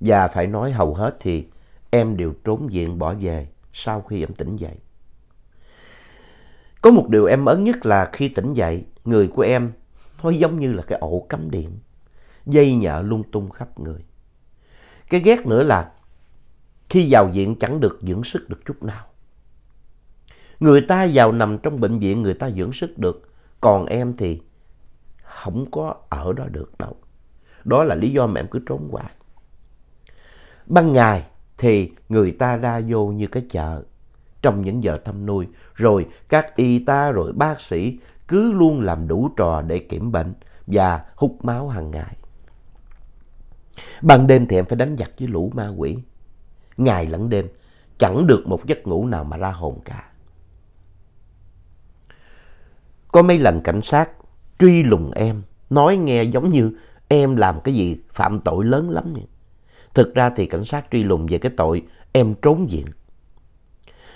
Và phải nói hầu hết thì em đều trốn viện bỏ về sau khi em tỉnh dậy. Có một điều em ấn nhất là khi tỉnh dậy, người của em nó giống như là cái ổ cắm điện, dây nhợ lung tung khắp người. Cái ghét nữa là khi vào viện chẳng được dưỡng sức được chút nào. Người ta vào nằm trong bệnh viện người ta dưỡng sức được. Còn em thì không có ở đó được đâu. Đó là lý do mà em cứ trốn hoài. Ban ngày thì người ta ra vô như cái chợ trong những giờ thăm nuôi. Rồi các y tá rồi bác sĩ cứ luôn làm đủ trò để kiểm bệnh và hút máu hàng ngày. Ban đêm thì em phải đánh giặc với lũ ma quỷ. Ngày lẫn đêm, chẳng được một giấc ngủ nào mà ra hồn cả. Có mấy lần cảnh sát truy lùng em, nói nghe giống như em làm cái gì phạm tội lớn lắm Thực ra thì cảnh sát truy lùng về cái tội em trốn viện.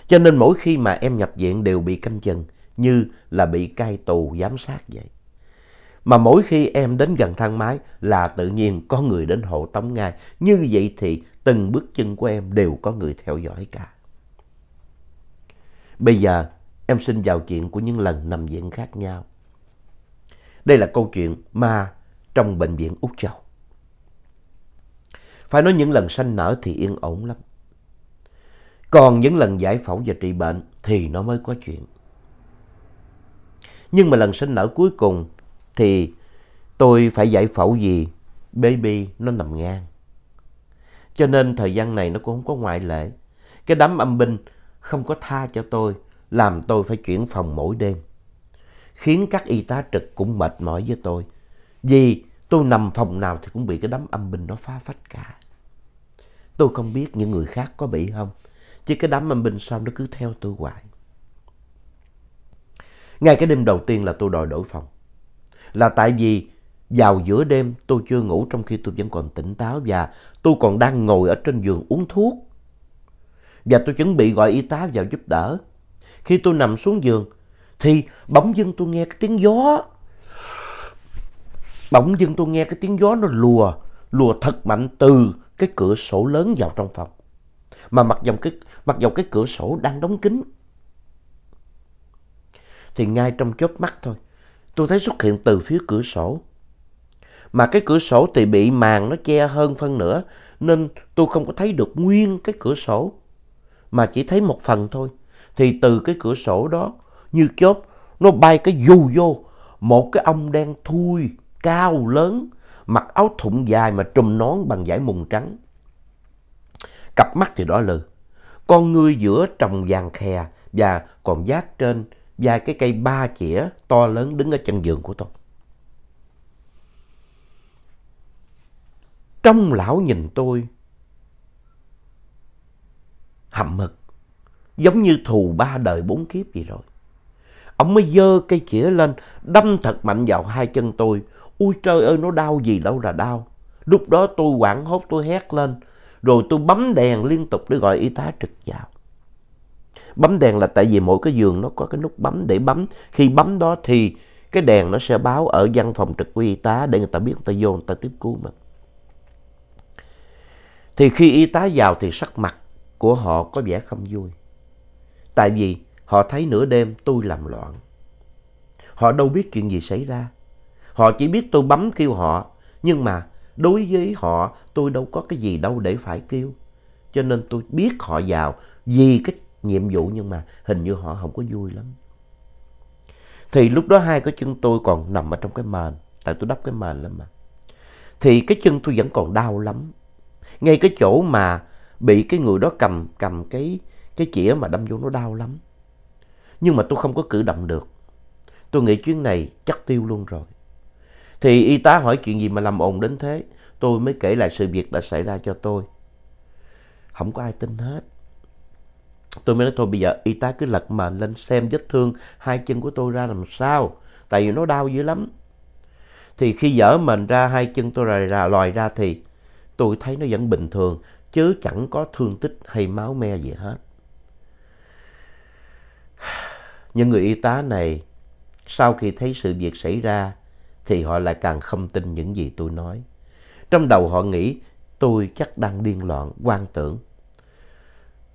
Cho nên mỗi khi mà em nhập viện đều bị canh chừng như là bị cai tù giám sát vậy. Mà mỗi khi em đến gần thang máy là tự nhiên có người đến hộ tống ngay. Như vậy thì từng bước chân của em đều có người theo dõi cả. Bây giờ em xin vào chuyện của những lần nằm viện khác nhau. Đây là câu chuyện ma trong bệnh viện Úc Châu. Phải nói những lần sanh nở thì yên ổn lắm. Còn những lần giải phẫu và trị bệnh thì nó mới có chuyện. Nhưng mà lần sinh nở cuối cùng thì tôi phải giải phẫu gì, baby nó nằm ngang. Cho nên thời gian này nó cũng không có ngoại lệ. Cái đám âm binh không có tha cho tôi làm tôi phải chuyển phòng mỗi đêm, khiến các y tá trực cũng mệt mỏi với tôi, vì tôi nằm phòng nào thì cũng bị cái đám âm binh nó phá phách cả. Tôi không biết những người khác có bị không, chứ cái đám âm binh sao nó cứ theo tôi hoài. Ngay cái đêm đầu tiên là tôi đòi đổi phòng. Là tại vì vào giữa đêm tôi chưa ngủ trong khi tôi vẫn còn tỉnh táo và tôi còn đang ngồi ở trên giường uống thuốc. Và tôi chuẩn bị gọi y tá vào giúp đỡ. Khi tôi nằm xuống giường thì bỗng dưng tôi nghe cái tiếng gió. Bỗng dưng tôi nghe cái tiếng gió nó lùa, lùa thật mạnh từ cái cửa sổ lớn vào trong phòng. Mà mặc dòng cái, mặc dòng cái cửa sổ đang đóng kín. Thì ngay trong chớp mắt thôi, tôi thấy xuất hiện từ phía cửa sổ. Mà cái cửa sổ thì bị màn nó che hơn phân nữa, nên tôi không có thấy được nguyên cái cửa sổ, mà chỉ thấy một phần thôi thì từ cái cửa sổ đó như chớp nó bay cái dù vô một cái ông đen thui cao lớn mặc áo thụng dài mà trùm nón bằng vải mùng trắng cặp mắt thì đỏ lừ con ngươi giữa trồng vàng khè và còn giác trên vài cái cây ba chĩa to lớn đứng ở chân giường của tôi trong lão nhìn tôi hậm hực giống như thù ba đời bốn kiếp vậy rồi. Ông mới dơ cây chĩa lên, đâm thật mạnh vào hai chân tôi. Ui trời ơi, nó đau gì đâu là đau. Lúc đó tôi quảng hốt, tôi hét lên. Rồi tôi bấm đèn liên tục để gọi y tá trực vào. Bấm đèn là tại vì mỗi cái giường nó có cái nút bấm để bấm. Khi bấm đó thì cái đèn nó sẽ báo ở văn phòng trực của y tá để người ta biết người ta vô, người ta tiếp cứu mình. Thì khi y tá vào thì sắc mặt của họ có vẻ không vui. Tại vì họ thấy nửa đêm tôi làm loạn. Họ đâu biết chuyện gì xảy ra. Họ chỉ biết tôi bấm kêu họ. Nhưng mà đối với họ tôi đâu có cái gì đâu để phải kêu. Cho nên tôi biết họ vào vì cái nhiệm vụ nhưng mà hình như họ không có vui lắm. Thì lúc đó hai cái chân tôi còn nằm ở trong cái mền. Tại tôi đắp cái mền lên mà. Thì cái chân tôi vẫn còn đau lắm. Ngay cái chỗ mà bị cái người đó cầm cầm cái cái chĩa mà đâm vô nó đau lắm. Nhưng mà tôi không có cử động được. Tôi nghĩ chuyến này chắc tiêu luôn rồi. Thì y tá hỏi chuyện gì mà làm ồn đến thế. Tôi mới kể lại sự việc đã xảy ra cho tôi. Không có ai tin hết. Tôi mới nói thôi bây giờ y tá cứ lật mền lên xem vết thương hai chân của tôi ra làm sao. Tại vì nó đau dữ lắm. Thì khi dở mình ra hai chân tôi ra, ra lòi ra thì tôi thấy nó vẫn bình thường chứ chẳng có thương tích hay máu me gì hết. Nhưng người y tá này, sau khi thấy sự việc xảy ra, thì họ lại càng không tin những gì tôi nói. Trong đầu họ nghĩ tôi chắc đang điên loạn, quan tưởng.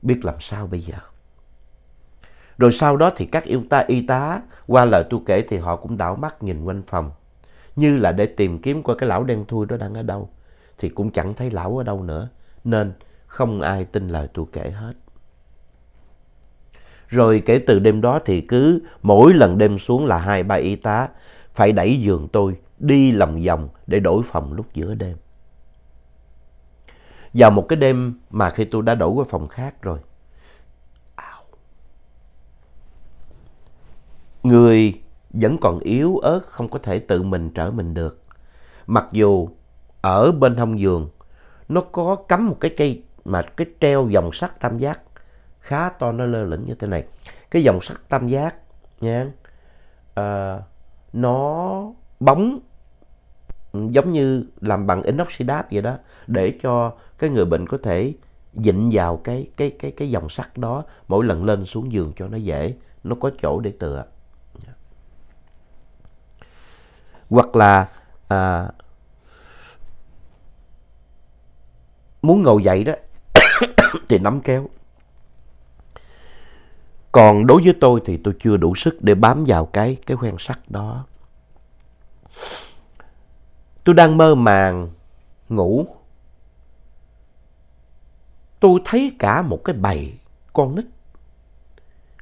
Biết làm sao bây giờ? Rồi sau đó thì các yêu ta y tá, qua lời tôi kể thì họ cũng đảo mắt nhìn quanh phòng. Như là để tìm kiếm coi cái lão đen thui đó đang ở đâu. Thì cũng chẳng thấy lão ở đâu nữa. Nên không ai tin lời tôi kể hết. Rồi kể từ đêm đó thì cứ mỗi lần đêm xuống là hai ba y tá phải đẩy giường tôi đi lòng vòng để đổi phòng lúc giữa đêm. Vào một cái đêm mà khi tôi đã đổi qua phòng khác rồi. Người vẫn còn yếu ớt không có thể tự mình trở mình được. Mặc dù ở bên hông giường nó có cắm một cái cây mà cái treo dòng sắt tam giác khá to nó lơ lửng như thế này cái dòng sắt tam giác nha à, nó bóng giống như làm bằng inox inoxidat vậy đó để cho cái người bệnh có thể dịnh vào cái cái cái cái dòng sắt đó mỗi lần lên xuống giường cho nó dễ nó có chỗ để tựa hoặc là à, muốn ngồi dậy đó thì nắm kéo còn đối với tôi thì tôi chưa đủ sức để bám vào cái, cái quen sắt đó. Tôi đang mơ màng, ngủ. Tôi thấy cả một cái bầy con nít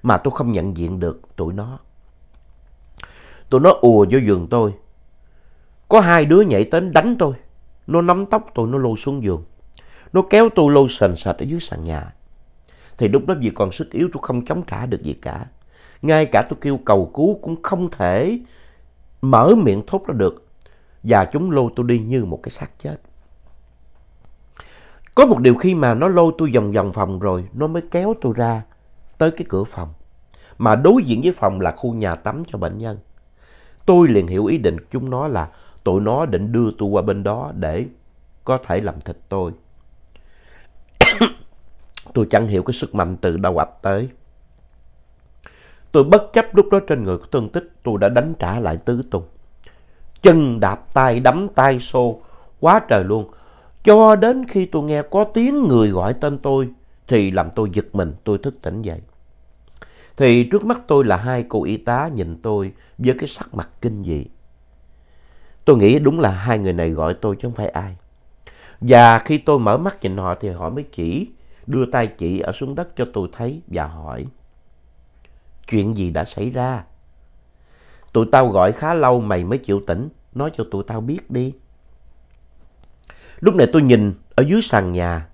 mà tôi không nhận diện được tụi nó. Tụi nó ùa vô giường tôi. Có hai đứa nhảy tới đánh tôi. Nó nắm tóc tôi, nó lôi xuống giường. Nó kéo tôi lôi sền sệt ở dưới sàn nhà thì lúc đó vì còn sức yếu tôi không chống trả được gì cả. Ngay cả tôi kêu cầu cứu cũng không thể mở miệng thốt ra được. Và chúng lôi tôi đi như một cái xác chết. Có một điều khi mà nó lôi tôi vòng vòng phòng rồi, nó mới kéo tôi ra tới cái cửa phòng. Mà đối diện với phòng là khu nhà tắm cho bệnh nhân. Tôi liền hiểu ý định chúng nó là tụi nó định đưa tôi qua bên đó để có thể làm thịt tôi. Tôi chẳng hiểu cái sức mạnh từ đâu ập tới. Tôi bất chấp lúc đó trên người có thương tích, tôi đã đánh trả lại tứ tung. Chân đạp tay đấm tay xô, quá trời luôn. Cho đến khi tôi nghe có tiếng người gọi tên tôi, thì làm tôi giật mình, tôi thức tỉnh dậy. Thì trước mắt tôi là hai cô y tá nhìn tôi với cái sắc mặt kinh dị. Tôi nghĩ đúng là hai người này gọi tôi chứ không phải ai. Và khi tôi mở mắt nhìn họ thì họ mới chỉ đưa tay chỉ ở xuống đất cho tôi thấy và hỏi. Chuyện gì đã xảy ra? Tụi tao gọi khá lâu mày mới chịu tỉnh, nói cho tụi tao biết đi. Lúc này tôi nhìn ở dưới sàn nhà,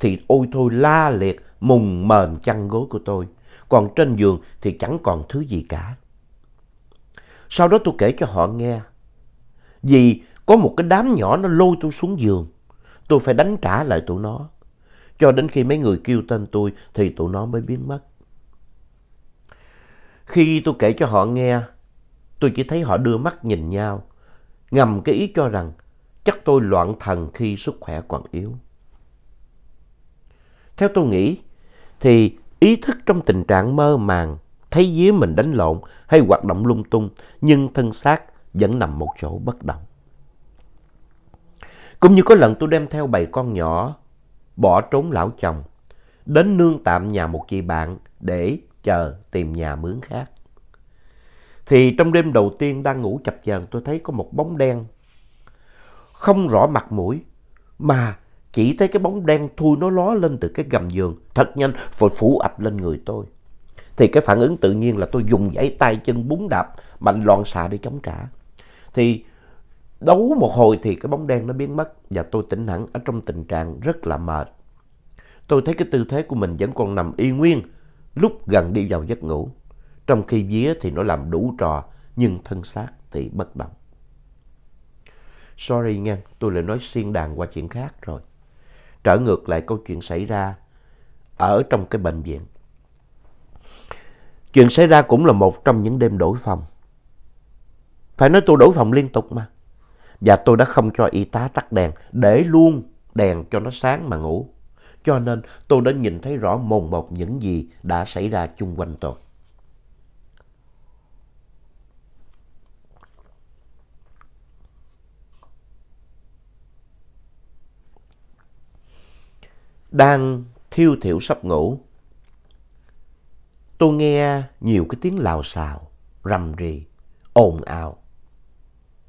thì ôi thôi la liệt mùng mền chăn gối của tôi. Còn trên giường thì chẳng còn thứ gì cả. Sau đó tôi kể cho họ nghe. Vì có một cái đám nhỏ nó lôi tôi xuống giường. Tôi phải đánh trả lại tụi nó. Cho đến khi mấy người kêu tên tôi thì tụi nó mới biến mất. Khi tôi kể cho họ nghe, tôi chỉ thấy họ đưa mắt nhìn nhau, ngầm cái ý cho rằng chắc tôi loạn thần khi sức khỏe còn yếu. Theo tôi nghĩ, thì ý thức trong tình trạng mơ màng, thấy dưới mình đánh lộn hay hoạt động lung tung, nhưng thân xác vẫn nằm một chỗ bất động. Cũng như có lần tôi đem theo bầy con nhỏ bỏ trốn lão chồng, đến nương tạm nhà một chị bạn để chờ tìm nhà mướn khác. Thì trong đêm đầu tiên đang ngủ chập chờn tôi thấy có một bóng đen. Không rõ mặt mũi, mà chỉ thấy cái bóng đen thui nó ló lên từ cái gầm giường, thật nhanh rồi phủ ập lên người tôi. Thì cái phản ứng tự nhiên là tôi dùng giấy tay chân búng đạp, mạnh loạn xạ để chống trả. Thì Đấu một hồi thì cái bóng đen nó biến mất và tôi tỉnh hẳn ở trong tình trạng rất là mệt. Tôi thấy cái tư thế của mình vẫn còn nằm y nguyên lúc gần đi vào giấc ngủ. Trong khi vía thì nó làm đủ trò nhưng thân xác thì bất động. Sorry nha, tôi lại nói xiên đàn qua chuyện khác rồi. Trở ngược lại câu chuyện xảy ra ở trong cái bệnh viện. Chuyện xảy ra cũng là một trong những đêm đổi phòng. Phải nói tôi đổi phòng liên tục mà. Và tôi đã không cho y tá tắt đèn, để luôn đèn cho nó sáng mà ngủ. Cho nên tôi đã nhìn thấy rõ mồn một những gì đã xảy ra chung quanh tôi. Đang thiêu thiểu sắp ngủ, tôi nghe nhiều cái tiếng lào xào, rầm rì, ồn ào,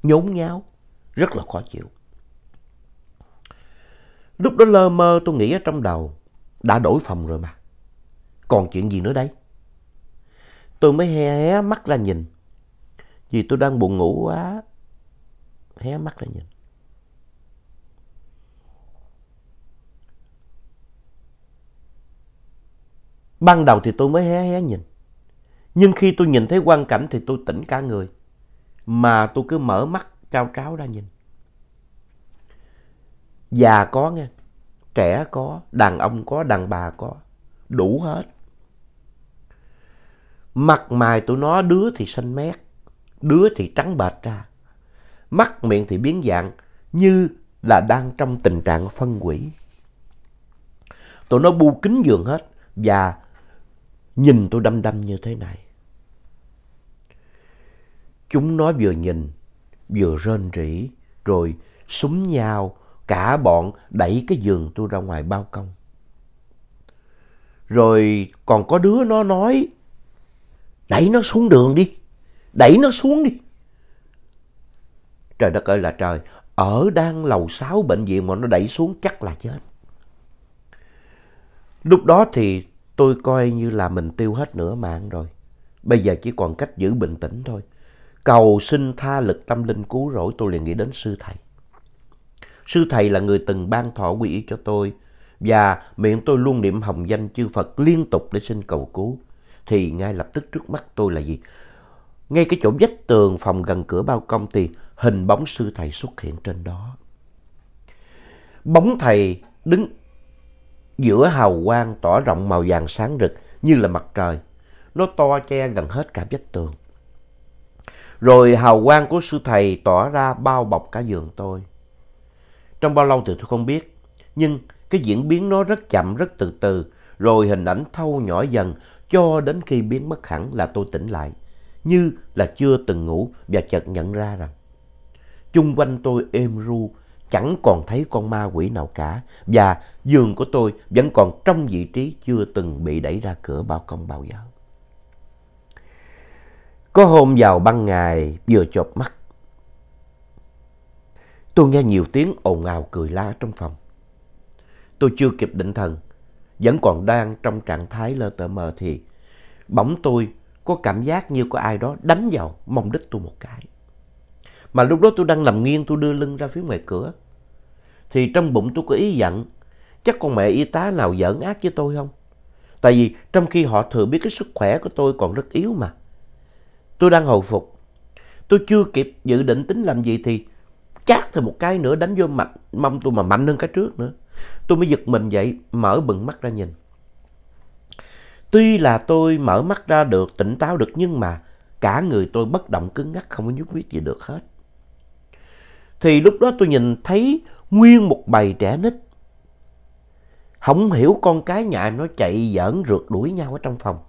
nhốn nháo rất là khó chịu. Lúc đó lơ mơ tôi nghĩ ở trong đầu, đã đổi phòng rồi mà. Còn chuyện gì nữa đây? Tôi mới hé hé mắt ra nhìn. Vì tôi đang buồn ngủ quá. Hé mắt ra nhìn. Ban đầu thì tôi mới hé hé nhìn. Nhưng khi tôi nhìn thấy quang cảnh thì tôi tỉnh cả người. Mà tôi cứ mở mắt cao tráo ra nhìn. Già có nghe, trẻ có, đàn ông có, đàn bà có, đủ hết. Mặt mày tụi nó đứa thì xanh mét, đứa thì trắng bệt ra. Mắt miệng thì biến dạng như là đang trong tình trạng phân quỷ. Tụi nó bu kính giường hết và nhìn tôi đăm đăm như thế này. Chúng nó vừa nhìn vừa rên rỉ rồi súng nhau cả bọn đẩy cái giường tôi ra ngoài bao công. Rồi còn có đứa nó nói đẩy nó xuống đường đi, đẩy nó xuống đi. Trời đất ơi là trời, ở đang lầu sáu bệnh viện mà nó đẩy xuống chắc là chết. Lúc đó thì tôi coi như là mình tiêu hết nửa mạng rồi. Bây giờ chỉ còn cách giữ bình tĩnh thôi cầu xin tha lực tâm linh cứu rỗi tôi liền nghĩ đến sư thầy. Sư thầy là người từng ban thọ quy y cho tôi và miệng tôi luôn niệm hồng danh chư Phật liên tục để xin cầu cứu. Thì ngay lập tức trước mắt tôi là gì? Ngay cái chỗ vách tường phòng gần cửa bao công thì hình bóng sư thầy xuất hiện trên đó. Bóng thầy đứng giữa hào quang tỏa rộng màu vàng sáng rực như là mặt trời. Nó to che gần hết cả vách tường. Rồi hào quang của sư thầy tỏa ra bao bọc cả giường tôi. Trong bao lâu thì tôi không biết, nhưng cái diễn biến nó rất chậm, rất từ từ, rồi hình ảnh thâu nhỏ dần cho đến khi biến mất hẳn là tôi tỉnh lại, như là chưa từng ngủ và chợt nhận ra rằng chung quanh tôi êm ru, chẳng còn thấy con ma quỷ nào cả và giường của tôi vẫn còn trong vị trí chưa từng bị đẩy ra cửa bao công bao giờ. Có hôm vào ban ngày vừa chộp mắt. Tôi nghe nhiều tiếng ồn ào cười la trong phòng. Tôi chưa kịp định thần, vẫn còn đang trong trạng thái lơ tờ mờ thì bỗng tôi có cảm giác như có ai đó đánh vào mông đít tôi một cái. Mà lúc đó tôi đang nằm nghiêng tôi đưa lưng ra phía ngoài cửa. Thì trong bụng tôi có ý giận, chắc con mẹ y tá nào giỡn ác với tôi không? Tại vì trong khi họ thừa biết cái sức khỏe của tôi còn rất yếu mà. Tôi đang hồi phục. Tôi chưa kịp dự định tính làm gì thì chát thêm một cái nữa đánh vô mạnh mong tôi mà mạnh hơn cái trước nữa. Tôi mới giật mình dậy, mở bừng mắt ra nhìn. Tuy là tôi mở mắt ra được, tỉnh táo được nhưng mà cả người tôi bất động cứng ngắc không có nhúc nhích gì được hết. Thì lúc đó tôi nhìn thấy nguyên một bầy trẻ nít. Không hiểu con cái nhà em nó chạy giỡn rượt đuổi nhau ở trong phòng.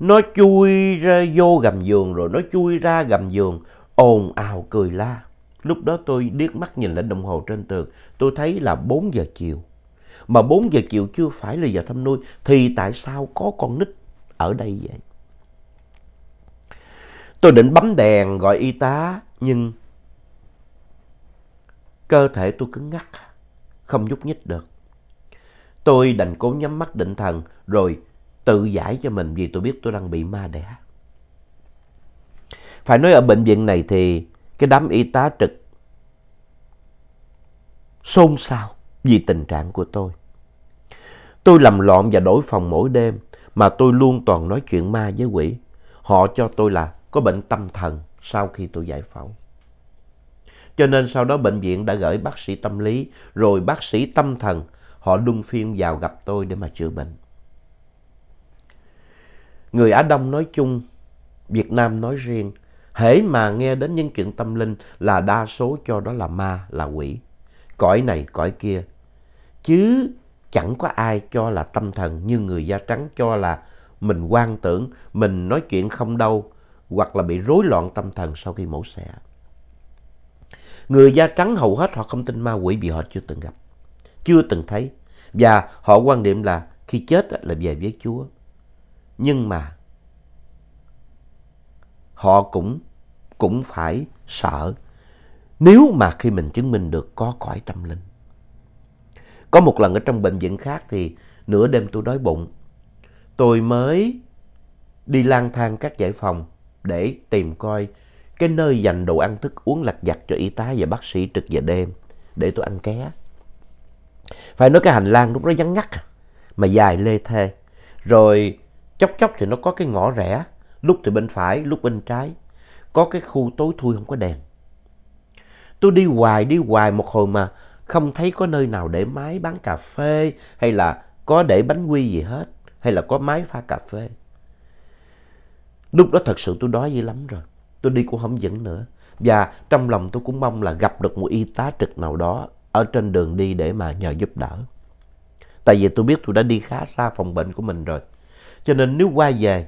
Nó chui ra vô gầm giường rồi nó chui ra gầm giường, ồn ào cười la. Lúc đó tôi điếc mắt nhìn lên đồng hồ trên tường, tôi thấy là 4 giờ chiều. Mà 4 giờ chiều chưa phải là giờ thăm nuôi, thì tại sao có con nít ở đây vậy? Tôi định bấm đèn gọi y tá, nhưng cơ thể tôi cứng ngắc, không nhúc nhích được. Tôi đành cố nhắm mắt định thần, rồi tự giải cho mình vì tôi biết tôi đang bị ma đẻ. Phải nói ở bệnh viện này thì cái đám y tá trực xôn xao vì tình trạng của tôi. Tôi làm lộn và đổi phòng mỗi đêm mà tôi luôn toàn nói chuyện ma với quỷ. Họ cho tôi là có bệnh tâm thần sau khi tôi giải phẫu. Cho nên sau đó bệnh viện đã gửi bác sĩ tâm lý rồi bác sĩ tâm thần họ luân phiên vào gặp tôi để mà chữa bệnh người Á Đông nói chung, Việt Nam nói riêng, hễ mà nghe đến những chuyện tâm linh là đa số cho đó là ma, là quỷ, cõi này cõi kia. Chứ chẳng có ai cho là tâm thần như người da trắng cho là mình quan tưởng, mình nói chuyện không đâu, hoặc là bị rối loạn tâm thần sau khi mổ xẻ. Người da trắng hầu hết họ không tin ma quỷ vì họ chưa từng gặp, chưa từng thấy. Và họ quan niệm là khi chết là về với Chúa nhưng mà họ cũng cũng phải sợ nếu mà khi mình chứng minh được có cõi tâm linh. Có một lần ở trong bệnh viện khác thì nửa đêm tôi đói bụng. Tôi mới đi lang thang các giải phòng để tìm coi cái nơi dành đồ ăn thức uống lặt vặt cho y tá và bác sĩ trực về đêm để tôi ăn ké. Phải nói cái hành lang lúc đó vắng ngắt à, mà dài lê thê. Rồi Chốc chốc thì nó có cái ngõ rẽ, lúc thì bên phải, lúc bên trái. Có cái khu tối thui không có đèn. Tôi đi hoài, đi hoài một hồi mà không thấy có nơi nào để máy bán cà phê hay là có để bánh quy gì hết hay là có máy pha cà phê. Lúc đó thật sự tôi đói dữ lắm rồi. Tôi đi cũng không dẫn nữa. Và trong lòng tôi cũng mong là gặp được một y tá trực nào đó ở trên đường đi để mà nhờ giúp đỡ. Tại vì tôi biết tôi đã đi khá xa phòng bệnh của mình rồi. Cho nên nếu quay về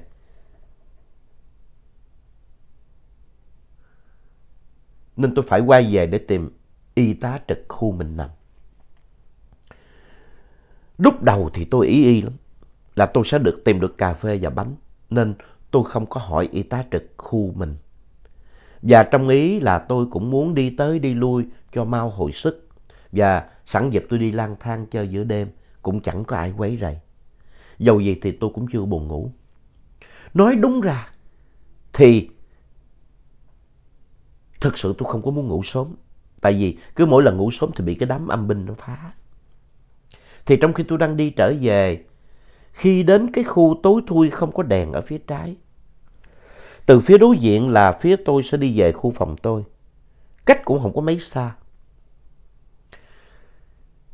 Nên tôi phải quay về để tìm y tá trực khu mình nằm. Lúc đầu thì tôi ý y lắm. Là tôi sẽ được tìm được cà phê và bánh. Nên tôi không có hỏi y tá trực khu mình. Và trong ý là tôi cũng muốn đi tới đi lui cho mau hồi sức. Và sẵn dịp tôi đi lang thang chơi giữa đêm cũng chẳng có ai quấy rầy dầu gì thì tôi cũng chưa buồn ngủ. Nói đúng ra thì thực sự tôi không có muốn ngủ sớm. Tại vì cứ mỗi lần ngủ sớm thì bị cái đám âm binh nó phá. Thì trong khi tôi đang đi trở về, khi đến cái khu tối thui không có đèn ở phía trái, từ phía đối diện là phía tôi sẽ đi về khu phòng tôi. Cách cũng không có mấy xa.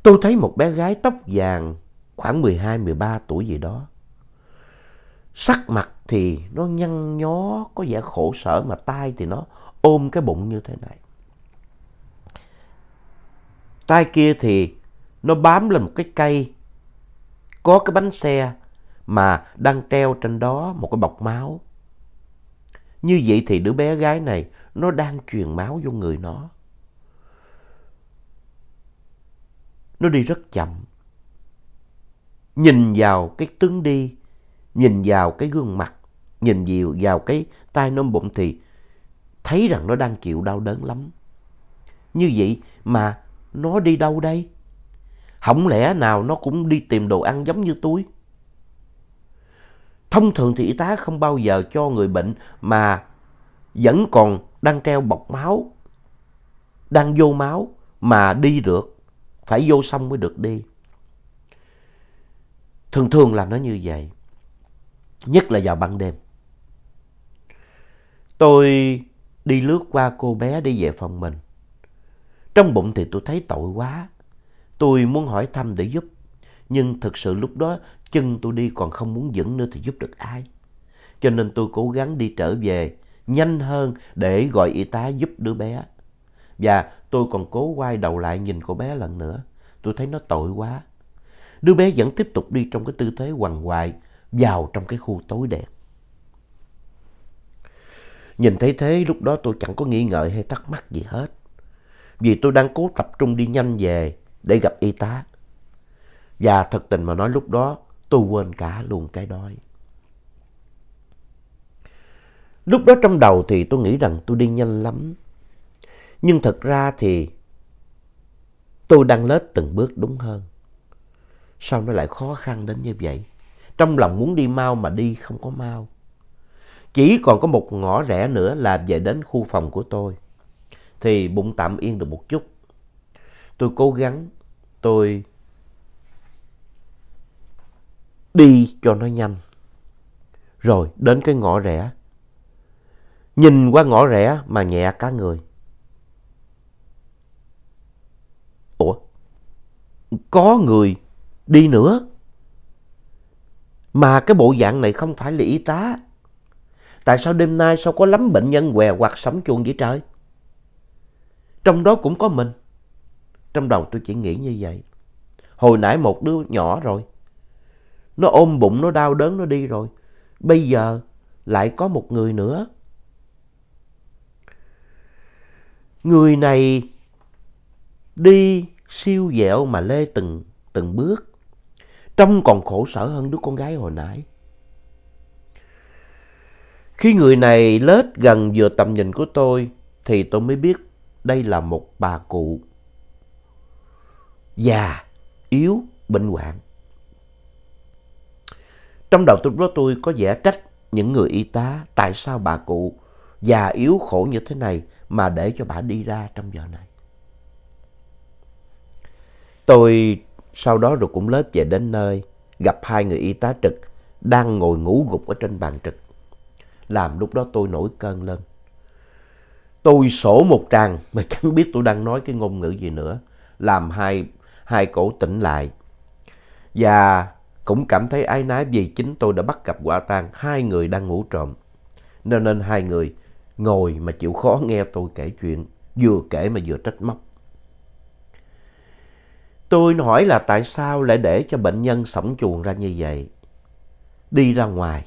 Tôi thấy một bé gái tóc vàng khoảng 12-13 tuổi gì đó. Sắc mặt thì nó nhăn nhó, có vẻ khổ sở mà tay thì nó ôm cái bụng như thế này. Tay kia thì nó bám lên một cái cây, có cái bánh xe mà đang treo trên đó một cái bọc máu. Như vậy thì đứa bé gái này nó đang truyền máu vô người nó. Nó đi rất chậm, nhìn vào cái tướng đi, nhìn vào cái gương mặt, nhìn vào, vào cái tai nôm bụng thì thấy rằng nó đang chịu đau đớn lắm. Như vậy mà nó đi đâu đây? Không lẽ nào nó cũng đi tìm đồ ăn giống như tôi? Thông thường thì y tá không bao giờ cho người bệnh mà vẫn còn đang treo bọc máu, đang vô máu mà đi được, phải vô xong mới được đi thường thường là nó như vậy nhất là vào ban đêm tôi đi lướt qua cô bé đi về phòng mình trong bụng thì tôi thấy tội quá tôi muốn hỏi thăm để giúp nhưng thực sự lúc đó chân tôi đi còn không muốn dẫn nữa thì giúp được ai cho nên tôi cố gắng đi trở về nhanh hơn để gọi y tá giúp đứa bé và tôi còn cố quay đầu lại nhìn cô bé lần nữa tôi thấy nó tội quá đứa bé vẫn tiếp tục đi trong cái tư thế quằn quại vào trong cái khu tối đen. Nhìn thấy thế lúc đó tôi chẳng có nghi ngợi hay thắc mắc gì hết. Vì tôi đang cố tập trung đi nhanh về để gặp y tá. Và thật tình mà nói lúc đó tôi quên cả luôn cái đói. Lúc đó trong đầu thì tôi nghĩ rằng tôi đi nhanh lắm. Nhưng thật ra thì tôi đang lết từng bước đúng hơn. Sao nó lại khó khăn đến như vậy? Trong lòng muốn đi mau mà đi không có mau. Chỉ còn có một ngõ rẽ nữa là về đến khu phòng của tôi. Thì bụng tạm yên được một chút. Tôi cố gắng, tôi đi cho nó nhanh. Rồi đến cái ngõ rẽ. Nhìn qua ngõ rẽ mà nhẹ cả người. Ủa? Có người đi nữa. Mà cái bộ dạng này không phải là y tá. Tại sao đêm nay sao có lắm bệnh nhân què quạt sắm chuông vậy trời? Trong đó cũng có mình. Trong đầu tôi chỉ nghĩ như vậy. Hồi nãy một đứa nhỏ rồi. Nó ôm bụng nó đau đớn nó đi rồi. Bây giờ lại có một người nữa. Người này đi siêu dẻo mà lê từng từng bước trông còn khổ sở hơn đứa con gái hồi nãy. Khi người này lết gần vừa tầm nhìn của tôi thì tôi mới biết đây là một bà cụ. Già, yếu, bệnh hoạn. Trong đầu tôi đó tôi có vẻ trách những người y tá tại sao bà cụ già yếu khổ như thế này mà để cho bà đi ra trong giờ này. Tôi sau đó rồi cũng lết về đến nơi, gặp hai người y tá trực đang ngồi ngủ gục ở trên bàn trực. Làm lúc đó tôi nổi cơn lên. Tôi sổ một tràng mà chẳng biết tôi đang nói cái ngôn ngữ gì nữa. Làm hai, hai cổ tỉnh lại. Và cũng cảm thấy ái nái vì chính tôi đã bắt gặp quả tang hai người đang ngủ trộm. Nên nên hai người ngồi mà chịu khó nghe tôi kể chuyện, vừa kể mà vừa trách móc. Tôi hỏi là tại sao lại để cho bệnh nhân sổng chuồng ra như vậy? Đi ra ngoài,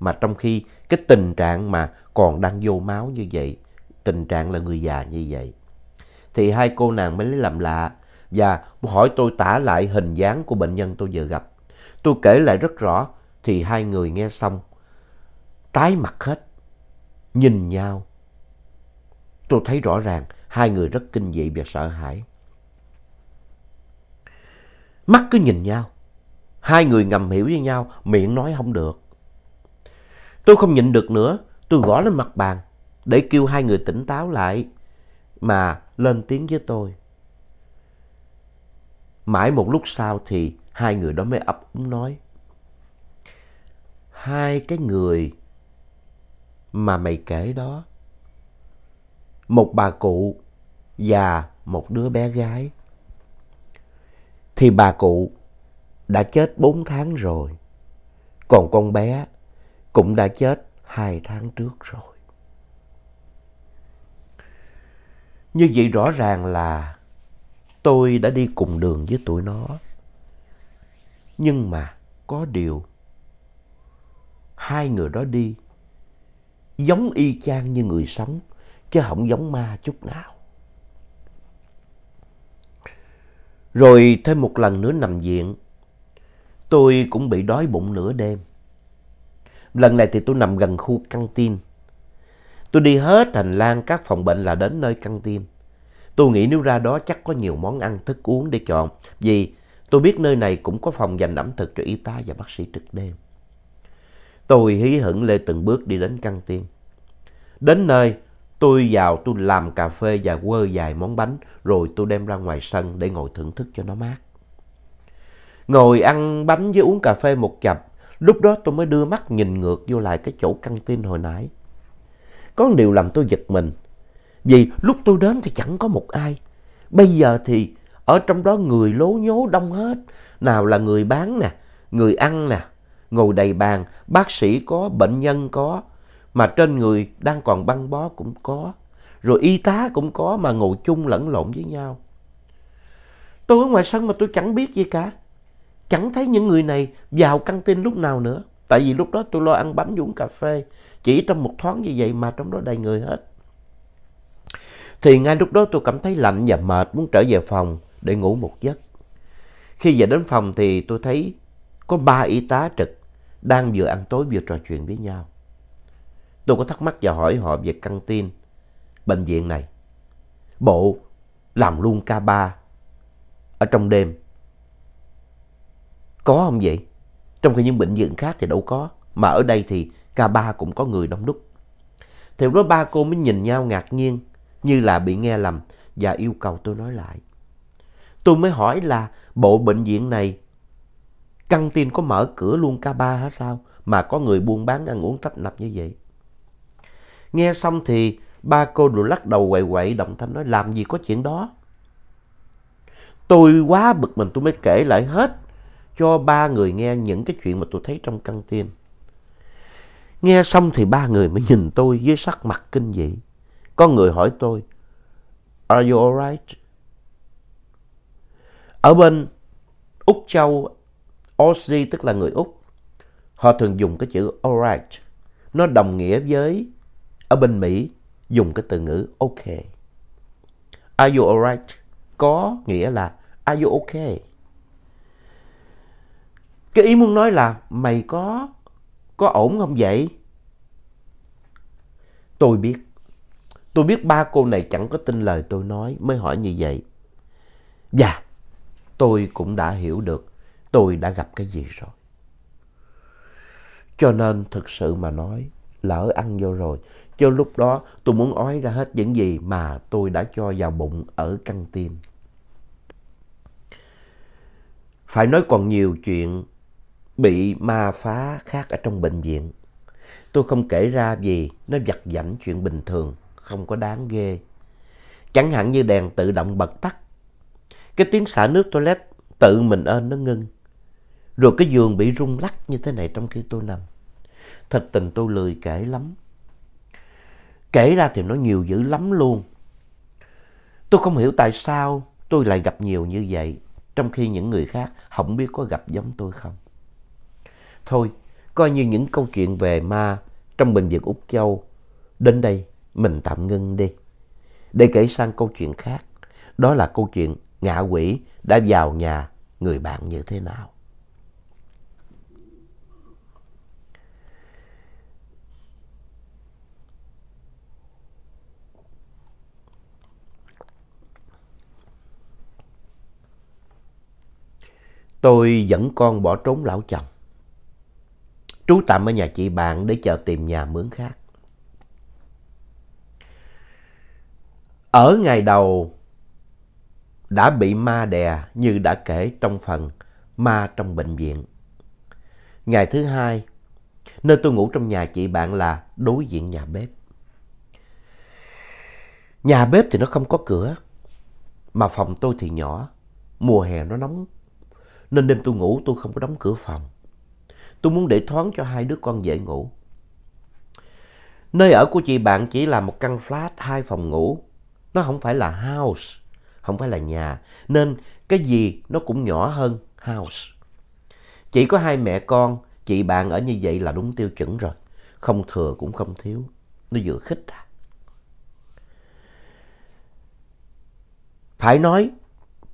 mà trong khi cái tình trạng mà còn đang vô máu như vậy, tình trạng là người già như vậy. Thì hai cô nàng mới lấy làm lạ và hỏi tôi tả lại hình dáng của bệnh nhân tôi vừa gặp. Tôi kể lại rất rõ, thì hai người nghe xong, tái mặt hết, nhìn nhau. Tôi thấy rõ ràng hai người rất kinh dị và sợ hãi. Mắt cứ nhìn nhau. Hai người ngầm hiểu với nhau, miệng nói không được. Tôi không nhịn được nữa, tôi gõ lên mặt bàn để kêu hai người tỉnh táo lại mà lên tiếng với tôi. Mãi một lúc sau thì hai người đó mới ấp úng nói. Hai cái người mà mày kể đó. Một bà cụ và một đứa bé gái thì bà cụ đã chết bốn tháng rồi. Còn con bé cũng đã chết hai tháng trước rồi. Như vậy rõ ràng là tôi đã đi cùng đường với tụi nó. Nhưng mà có điều, hai người đó đi giống y chang như người sống, chứ không giống ma chút nào. Rồi thêm một lần nữa nằm viện. Tôi cũng bị đói bụng nửa đêm. Lần này thì tôi nằm gần khu căng tin. Tôi đi hết hành lang các phòng bệnh là đến nơi căng tin. Tôi nghĩ nếu ra đó chắc có nhiều món ăn thức uống để chọn. Vì tôi biết nơi này cũng có phòng dành ẩm thực cho y tá và bác sĩ trực đêm. Tôi hí hửng lê từng bước đi đến căng tin. Đến nơi, Tôi vào tôi làm cà phê và quơ vài món bánh rồi tôi đem ra ngoài sân để ngồi thưởng thức cho nó mát. Ngồi ăn bánh với uống cà phê một chập, lúc đó tôi mới đưa mắt nhìn ngược vô lại cái chỗ căng tin hồi nãy. Có điều làm tôi giật mình, vì lúc tôi đến thì chẳng có một ai. Bây giờ thì ở trong đó người lố nhố đông hết, nào là người bán nè, người ăn nè, ngồi đầy bàn, bác sĩ có, bệnh nhân có, mà trên người đang còn băng bó cũng có, rồi y tá cũng có mà ngồi chung lẫn lộn với nhau. Tôi ở ngoài sân mà tôi chẳng biết gì cả, chẳng thấy những người này vào căng tin lúc nào nữa, tại vì lúc đó tôi lo ăn bánh uống cà phê, chỉ trong một thoáng như vậy mà trong đó đầy người hết. Thì ngay lúc đó tôi cảm thấy lạnh và mệt muốn trở về phòng để ngủ một giấc. Khi về đến phòng thì tôi thấy có ba y tá trực đang vừa ăn tối vừa trò chuyện với nhau. Tôi có thắc mắc và hỏi họ về căng tin bệnh viện này. Bộ làm luôn ca ba ở trong đêm. Có không vậy? Trong khi những bệnh viện khác thì đâu có. Mà ở đây thì ca ba cũng có người đông đúc. Theo đó ba cô mới nhìn nhau ngạc nhiên như là bị nghe lầm và yêu cầu tôi nói lại. Tôi mới hỏi là bộ bệnh viện này căng tin có mở cửa luôn ca ba hả sao mà có người buôn bán ăn uống tấp nập như vậy? Nghe xong thì ba cô đều lắc đầu quậy quậy động thanh nói làm gì có chuyện đó. Tôi quá bực mình tôi mới kể lại hết cho ba người nghe những cái chuyện mà tôi thấy trong căng tin. Nghe xong thì ba người mới nhìn tôi với sắc mặt kinh dị. Có người hỏi tôi, Are you alright? Ở bên Úc Châu, Aussie tức là người Úc, họ thường dùng cái chữ alright. Nó đồng nghĩa với ở bên Mỹ dùng cái từ ngữ ok. Are you alright? Có nghĩa là are you okay? Cái ý muốn nói là mày có có ổn không vậy? Tôi biết. Tôi biết ba cô này chẳng có tin lời tôi nói mới hỏi như vậy. Dạ, tôi cũng đã hiểu được tôi đã gặp cái gì rồi. Cho nên thực sự mà nói, lỡ ăn vô rồi cho lúc đó tôi muốn ói ra hết những gì mà tôi đã cho vào bụng ở căng tin. Phải nói còn nhiều chuyện bị ma phá khác ở trong bệnh viện. Tôi không kể ra gì nó vặt vảnh chuyện bình thường, không có đáng ghê. Chẳng hạn như đèn tự động bật tắt. Cái tiếng xả nước toilet tự mình ơn nó ngưng. Rồi cái giường bị rung lắc như thế này trong khi tôi nằm. Thật tình tôi lười kể lắm. Kể ra thì nó nhiều dữ lắm luôn. Tôi không hiểu tại sao tôi lại gặp nhiều như vậy, trong khi những người khác không biết có gặp giống tôi không. Thôi, coi như những câu chuyện về ma trong Bệnh viện Úc Châu, đến đây mình tạm ngưng đi. Để kể sang câu chuyện khác, đó là câu chuyện ngạ quỷ đã vào nhà người bạn như thế nào. Tôi dẫn con bỏ trốn lão chồng. Trú tạm ở nhà chị bạn để chờ tìm nhà mướn khác. Ở ngày đầu đã bị ma đè như đã kể trong phần ma trong bệnh viện. Ngày thứ hai, nơi tôi ngủ trong nhà chị bạn là đối diện nhà bếp. Nhà bếp thì nó không có cửa, mà phòng tôi thì nhỏ, mùa hè nó nóng nên đêm tôi ngủ tôi không có đóng cửa phòng. Tôi muốn để thoáng cho hai đứa con dễ ngủ. Nơi ở của chị bạn chỉ là một căn flat, hai phòng ngủ. Nó không phải là house, không phải là nhà. Nên cái gì nó cũng nhỏ hơn house. Chỉ có hai mẹ con, chị bạn ở như vậy là đúng tiêu chuẩn rồi. Không thừa cũng không thiếu. Nó vừa khích à. Phải nói,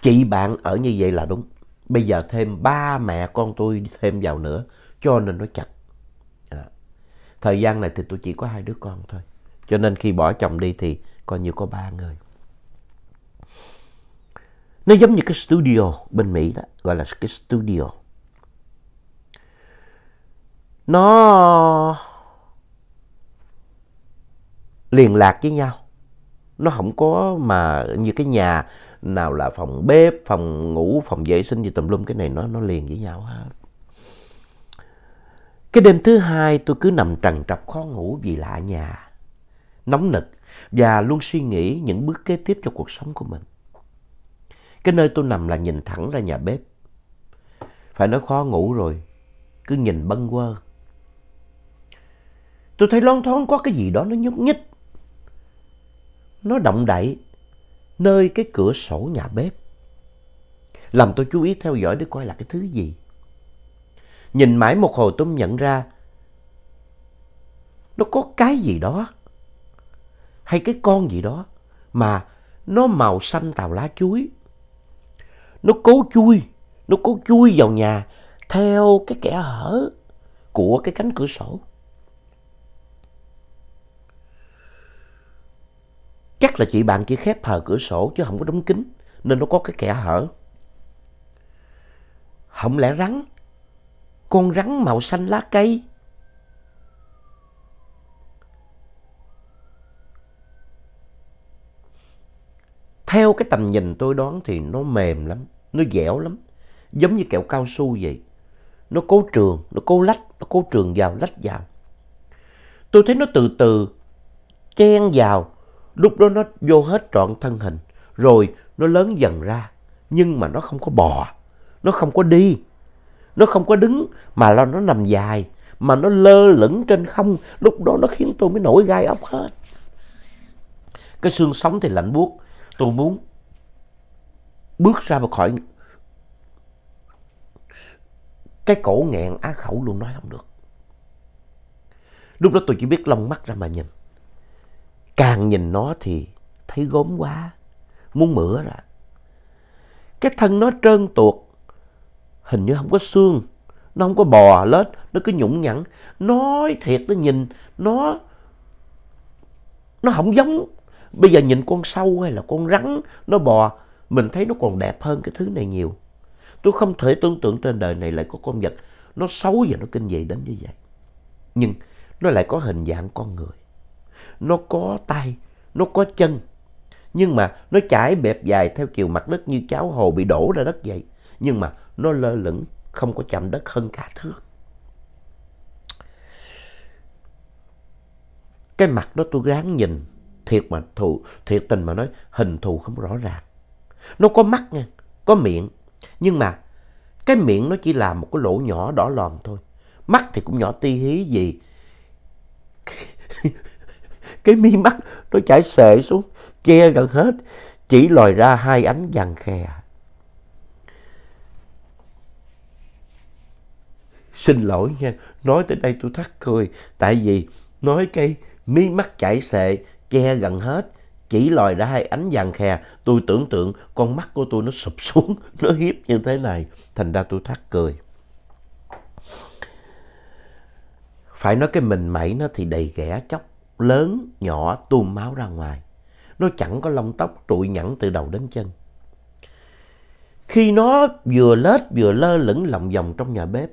chị bạn ở như vậy là đúng. Bây giờ thêm ba mẹ con tôi thêm vào nữa cho nên nó chặt. À. Thời gian này thì tôi chỉ có hai đứa con thôi. Cho nên khi bỏ chồng đi thì coi như có ba người. Nó giống như cái studio bên Mỹ đó, gọi là cái studio. Nó liên lạc với nhau. Nó không có mà như cái nhà nào là phòng bếp phòng ngủ phòng vệ sinh gì tùm lum cái này nó nó liền với nhau hết cái đêm thứ hai tôi cứ nằm trằn trọc khó ngủ vì lạ nhà nóng nực và luôn suy nghĩ những bước kế tiếp cho cuộc sống của mình cái nơi tôi nằm là nhìn thẳng ra nhà bếp phải nói khó ngủ rồi cứ nhìn bâng quơ tôi thấy loan thoáng có cái gì đó nó nhúc nhích nó động đậy nơi cái cửa sổ nhà bếp. Làm tôi chú ý theo dõi để coi là cái thứ gì. Nhìn mãi một hồi tôi nhận ra nó có cái gì đó hay cái con gì đó mà nó màu xanh tàu lá chuối. Nó cố chui, nó cố chui vào nhà theo cái kẻ hở của cái cánh cửa sổ. Chắc là chị bạn chỉ khép hờ cửa sổ chứ không có đóng kín nên nó có cái kẻ hở. Không lẽ rắn? Con rắn màu xanh lá cây? Theo cái tầm nhìn tôi đoán thì nó mềm lắm, nó dẻo lắm, giống như kẹo cao su vậy. Nó cố trường, nó cố lách, nó cố trường vào, lách vào. Tôi thấy nó từ từ chen vào Lúc đó nó vô hết trọn thân hình, rồi nó lớn dần ra, nhưng mà nó không có bò, nó không có đi, nó không có đứng mà là nó nằm dài, mà nó lơ lửng trên không, lúc đó nó khiến tôi mới nổi gai ốc hết. Cái xương sống thì lạnh buốt, tôi muốn bước ra khỏi cái cổ nghẹn á khẩu luôn nói không được. Lúc đó tôi chỉ biết lông mắt ra mà nhìn càng nhìn nó thì thấy gốm quá, muốn mửa ra. Cái thân nó trơn tuột, hình như không có xương, nó không có bò lết, nó cứ nhũng nhẳng. Nói thiệt, nó nhìn, nó nó không giống. Bây giờ nhìn con sâu hay là con rắn, nó bò, mình thấy nó còn đẹp hơn cái thứ này nhiều. Tôi không thể tưởng tượng trên đời này lại có con vật nó xấu và nó kinh dị đến như vậy. Nhưng nó lại có hình dạng con người nó có tay, nó có chân. Nhưng mà nó chảy bẹp dài theo chiều mặt đất như cháo hồ bị đổ ra đất vậy. Nhưng mà nó lơ lửng, không có chạm đất hơn cả thước. Cái mặt đó tôi ráng nhìn, thiệt mà thù, thiệt tình mà nói hình thù không rõ ràng. Nó có mắt nha, có miệng, nhưng mà cái miệng nó chỉ là một cái lỗ nhỏ đỏ lòm thôi. Mắt thì cũng nhỏ ti hí gì cái mi mắt nó chảy sệ xuống, che gần hết, chỉ lòi ra hai ánh vàng khè. Xin lỗi nha, nói tới đây tôi thắt cười, tại vì nói cái mi mắt chảy sệ che gần hết, chỉ lòi ra hai ánh vàng khè, tôi tưởng tượng con mắt của tôi nó sụp xuống, nó hiếp như thế này, thành ra tôi thắt cười. Phải nói cái mình mẩy nó thì đầy ghẻ chóc lớn, nhỏ tuôn máu ra ngoài. Nó chẳng có lông tóc trụi nhẵn từ đầu đến chân. Khi nó vừa lết vừa lơ lửng lòng vòng trong nhà bếp,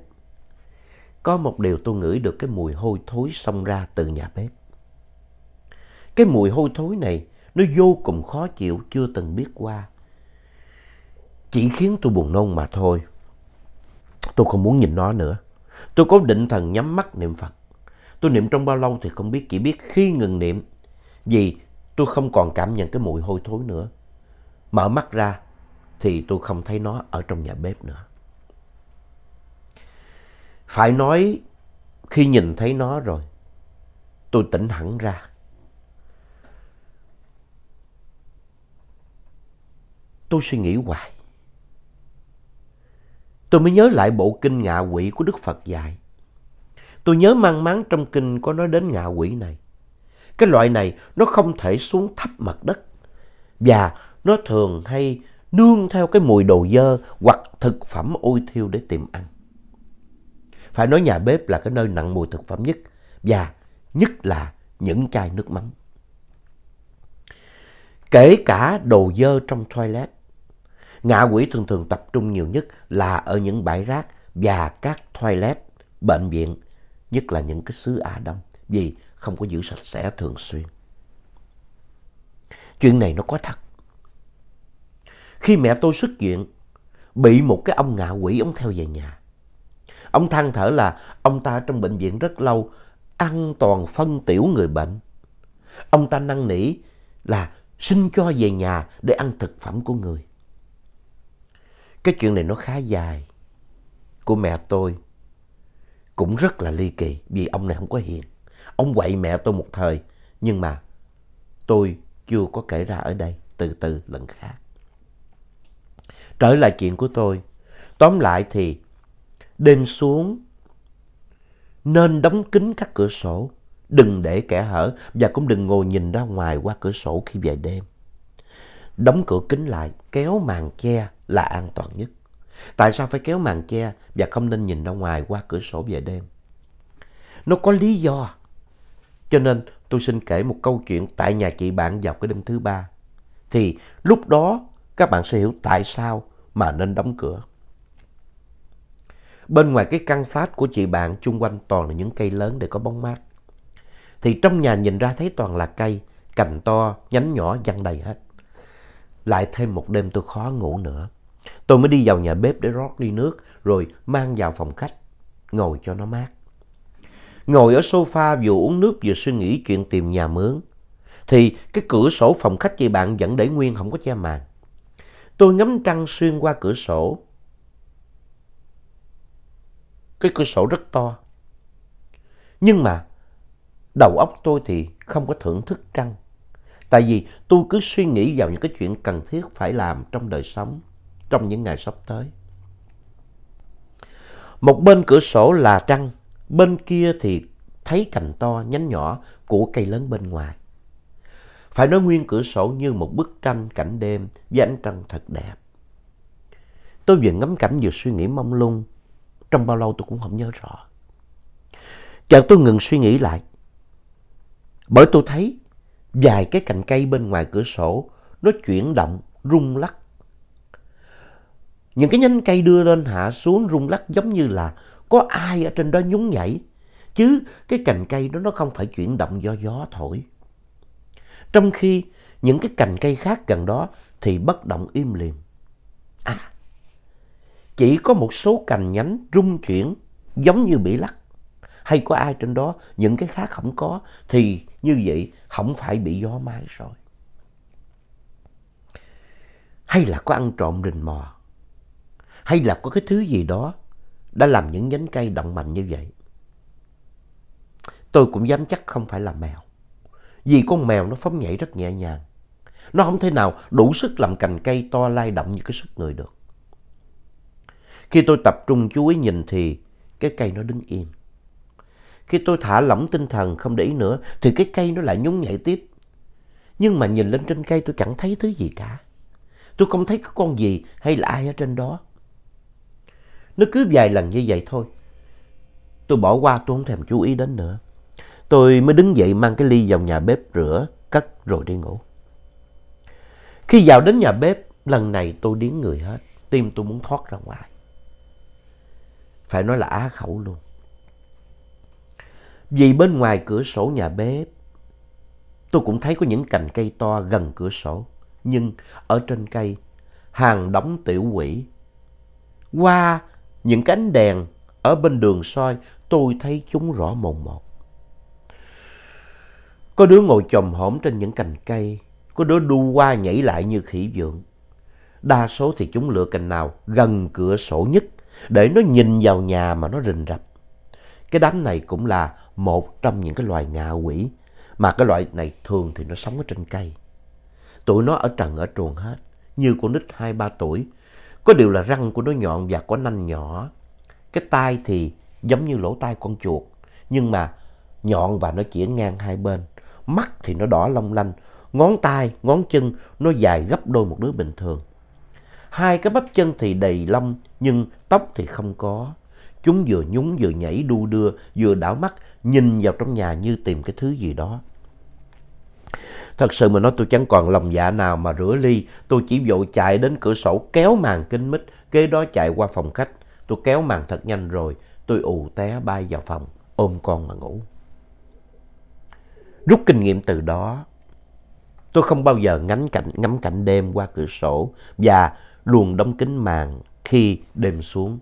có một điều tôi ngửi được cái mùi hôi thối xông ra từ nhà bếp. Cái mùi hôi thối này nó vô cùng khó chịu chưa từng biết qua. Chỉ khiến tôi buồn nôn mà thôi. Tôi không muốn nhìn nó nữa. Tôi cố định thần nhắm mắt niệm Phật. Tôi niệm trong bao lâu thì không biết, chỉ biết khi ngừng niệm. Vì tôi không còn cảm nhận cái mùi hôi thối nữa. Mở mắt ra thì tôi không thấy nó ở trong nhà bếp nữa. Phải nói khi nhìn thấy nó rồi, tôi tỉnh hẳn ra. Tôi suy nghĩ hoài. Tôi mới nhớ lại bộ kinh ngạ quỷ của Đức Phật dạy. Tôi nhớ mang máng trong kinh có nói đến ngạ quỷ này. Cái loại này nó không thể xuống thấp mặt đất và nó thường hay nương theo cái mùi đồ dơ hoặc thực phẩm ôi thiêu để tìm ăn. Phải nói nhà bếp là cái nơi nặng mùi thực phẩm nhất và nhất là những chai nước mắm. Kể cả đồ dơ trong toilet, ngạ quỷ thường thường tập trung nhiều nhất là ở những bãi rác và các toilet, bệnh viện nhất là những cái xứ Á Đông vì không có giữ sạch sẽ thường xuyên. Chuyện này nó có thật. Khi mẹ tôi xuất viện, bị một cái ông ngạ quỷ ông theo về nhà. Ông than thở là ông ta trong bệnh viện rất lâu, ăn toàn phân tiểu người bệnh. Ông ta năn nỉ là xin cho về nhà để ăn thực phẩm của người. Cái chuyện này nó khá dài của mẹ tôi cũng rất là ly kỳ vì ông này không có hiền. Ông quậy mẹ tôi một thời, nhưng mà tôi chưa có kể ra ở đây, từ từ lần khác. Trở lại chuyện của tôi, tóm lại thì đêm xuống nên đóng kín các cửa sổ, đừng để kẻ hở và cũng đừng ngồi nhìn ra ngoài qua cửa sổ khi về đêm. Đóng cửa kính lại, kéo màn che là an toàn nhất. Tại sao phải kéo màn che và không nên nhìn ra ngoài qua cửa sổ về đêm? Nó có lý do. Cho nên tôi xin kể một câu chuyện tại nhà chị bạn vào cái đêm thứ ba. Thì lúc đó các bạn sẽ hiểu tại sao mà nên đóng cửa. Bên ngoài cái căn flat của chị bạn chung quanh toàn là những cây lớn để có bóng mát. Thì trong nhà nhìn ra thấy toàn là cây, cành to, nhánh nhỏ, văng đầy hết. Lại thêm một đêm tôi khó ngủ nữa. Tôi mới đi vào nhà bếp để rót ly nước, rồi mang vào phòng khách, ngồi cho nó mát. Ngồi ở sofa vừa uống nước vừa suy nghĩ chuyện tìm nhà mướn. Thì cái cửa sổ phòng khách chị bạn vẫn để nguyên không có che màn. Tôi ngắm trăng xuyên qua cửa sổ. Cái cửa sổ rất to. Nhưng mà đầu óc tôi thì không có thưởng thức trăng. Tại vì tôi cứ suy nghĩ vào những cái chuyện cần thiết phải làm trong đời sống trong những ngày sắp tới. Một bên cửa sổ là trăng, bên kia thì thấy cành to, nhánh nhỏ của cây lớn bên ngoài. Phải nói nguyên cửa sổ như một bức tranh cảnh đêm với ánh trăng thật đẹp. Tôi vừa ngắm cảnh vừa suy nghĩ mông lung, trong bao lâu tôi cũng không nhớ rõ. Chợt tôi ngừng suy nghĩ lại, bởi tôi thấy vài cái cành cây bên ngoài cửa sổ nó chuyển động, rung lắc những cái nhánh cây đưa lên hạ xuống rung lắc giống như là có ai ở trên đó nhún nhảy. Chứ cái cành cây đó nó không phải chuyển động do gió thổi. Trong khi những cái cành cây khác gần đó thì bất động im lìm. À, chỉ có một số cành nhánh rung chuyển giống như bị lắc. Hay có ai trên đó, những cái khác không có, thì như vậy không phải bị gió mái rồi. Hay là có ăn trộm rình mò hay là có cái thứ gì đó đã làm những nhánh cây động mạnh như vậy. Tôi cũng dám chắc không phải là mèo. Vì con mèo nó phóng nhảy rất nhẹ nhàng. Nó không thể nào đủ sức làm cành cây to lai động như cái sức người được. Khi tôi tập trung chú ý nhìn thì cái cây nó đứng yên. Khi tôi thả lỏng tinh thần không để ý nữa thì cái cây nó lại nhún nhảy tiếp. Nhưng mà nhìn lên trên cây tôi chẳng thấy thứ gì cả. Tôi không thấy cái con gì hay là ai ở trên đó. Nó cứ vài lần như vậy thôi. Tôi bỏ qua tôi không thèm chú ý đến nữa. Tôi mới đứng dậy mang cái ly vào nhà bếp rửa, cất rồi đi ngủ. Khi vào đến nhà bếp, lần này tôi điếng người hết. Tim tôi muốn thoát ra ngoài. Phải nói là á khẩu luôn. Vì bên ngoài cửa sổ nhà bếp, tôi cũng thấy có những cành cây to gần cửa sổ. Nhưng ở trên cây, hàng đóng tiểu quỷ. Qua những cánh đèn ở bên đường soi tôi thấy chúng rõ mồn một. Có đứa ngồi chồm hổm trên những cành cây, có đứa đu qua nhảy lại như khỉ vượng. Đa số thì chúng lựa cành nào gần cửa sổ nhất để nó nhìn vào nhà mà nó rình rập. Cái đám này cũng là một trong những cái loài ngạ quỷ mà cái loại này thường thì nó sống ở trên cây. Tụi nó ở trần ở truồng hết, như con nít hai ba tuổi có điều là răng của nó nhọn và có nanh nhỏ. Cái tai thì giống như lỗ tai con chuột, nhưng mà nhọn và nó chĩa ngang hai bên. Mắt thì nó đỏ long lanh, ngón tay, ngón chân nó dài gấp đôi một đứa bình thường. Hai cái bắp chân thì đầy lông, nhưng tóc thì không có. Chúng vừa nhúng vừa nhảy đu đưa, vừa đảo mắt, nhìn vào trong nhà như tìm cái thứ gì đó. Thật sự mà nói tôi chẳng còn lòng dạ nào mà rửa ly. Tôi chỉ vội chạy đến cửa sổ kéo màn kính mít, kế đó chạy qua phòng khách. Tôi kéo màn thật nhanh rồi, tôi ù té bay vào phòng, ôm con mà ngủ. Rút kinh nghiệm từ đó, tôi không bao giờ ngắm cảnh, ngắm cảnh đêm qua cửa sổ và luôn đóng kính màn khi đêm xuống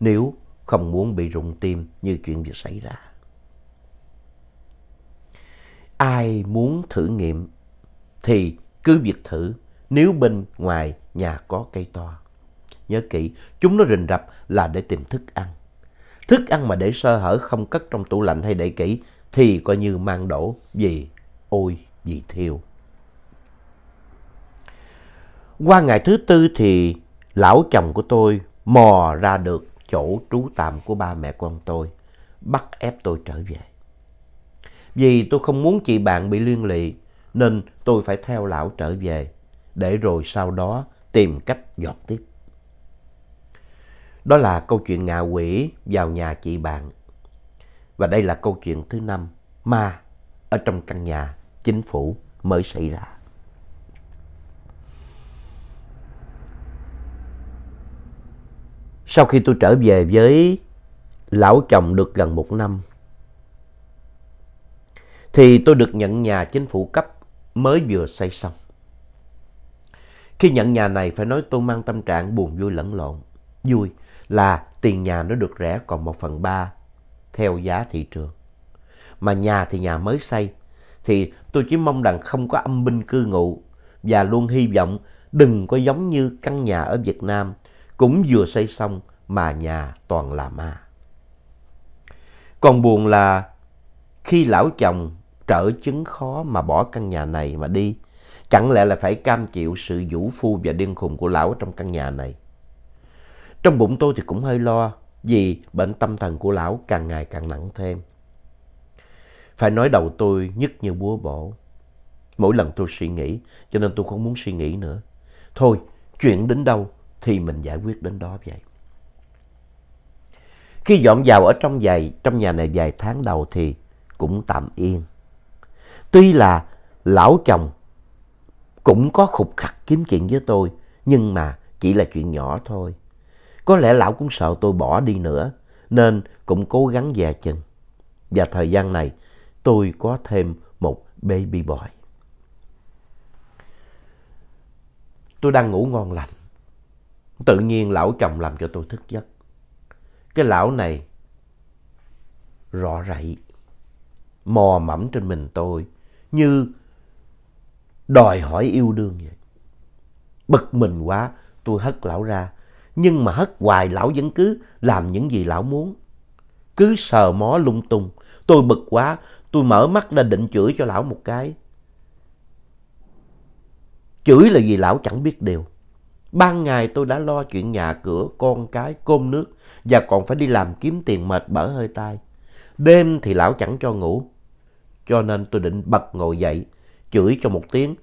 nếu không muốn bị rụng tim như chuyện vừa xảy ra. Ai muốn thử nghiệm thì cứ việc thử nếu bên ngoài nhà có cây to. Nhớ kỹ, chúng nó rình rập là để tìm thức ăn. Thức ăn mà để sơ hở không cất trong tủ lạnh hay để kỹ thì coi như mang đổ vì ôi vì thiêu. Qua ngày thứ tư thì lão chồng của tôi mò ra được chỗ trú tạm của ba mẹ con tôi, bắt ép tôi trở về. Vì tôi không muốn chị bạn bị liên lụy nên tôi phải theo lão trở về, để rồi sau đó tìm cách dọt tiếp. Đó là câu chuyện ngạ quỷ vào nhà chị bạn. Và đây là câu chuyện thứ năm, ma ở trong căn nhà chính phủ mới xảy ra. Sau khi tôi trở về với lão chồng được gần một năm, thì tôi được nhận nhà chính phủ cấp mới vừa xây xong. Khi nhận nhà này phải nói tôi mang tâm trạng buồn vui lẫn lộn. Vui là tiền nhà nó được rẻ còn một phần ba theo giá thị trường. Mà nhà thì nhà mới xây. Thì tôi chỉ mong rằng không có âm binh cư ngụ và luôn hy vọng đừng có giống như căn nhà ở Việt Nam cũng vừa xây xong mà nhà toàn là ma. Còn buồn là khi lão chồng trở chứng khó mà bỏ căn nhà này mà đi. Chẳng lẽ là phải cam chịu sự vũ phu và điên khùng của lão trong căn nhà này. Trong bụng tôi thì cũng hơi lo vì bệnh tâm thần của lão càng ngày càng nặng thêm. Phải nói đầu tôi nhức như búa bổ. Mỗi lần tôi suy nghĩ cho nên tôi không muốn suy nghĩ nữa. Thôi, chuyện đến đâu thì mình giải quyết đến đó vậy. Khi dọn vào ở trong giày, trong nhà này vài tháng đầu thì cũng tạm yên. Tuy là lão chồng cũng có khục khặc kiếm chuyện với tôi, nhưng mà chỉ là chuyện nhỏ thôi. Có lẽ lão cũng sợ tôi bỏ đi nữa, nên cũng cố gắng dè chừng. Và thời gian này, tôi có thêm một baby boy. Tôi đang ngủ ngon lành. Tự nhiên lão chồng làm cho tôi thức giấc. Cái lão này rõ rậy, mò mẫm trên mình tôi như đòi hỏi yêu đương vậy. Bực mình quá, tôi hất lão ra. Nhưng mà hất hoài lão vẫn cứ làm những gì lão muốn. Cứ sờ mó lung tung. Tôi bực quá, tôi mở mắt ra định chửi cho lão một cái. Chửi là vì lão chẳng biết điều. Ban ngày tôi đã lo chuyện nhà cửa, con cái, cơm nước và còn phải đi làm kiếm tiền mệt bở hơi tai. Đêm thì lão chẳng cho ngủ. Cho nên tôi định bật ngồi dậy, chửi cho một tiếng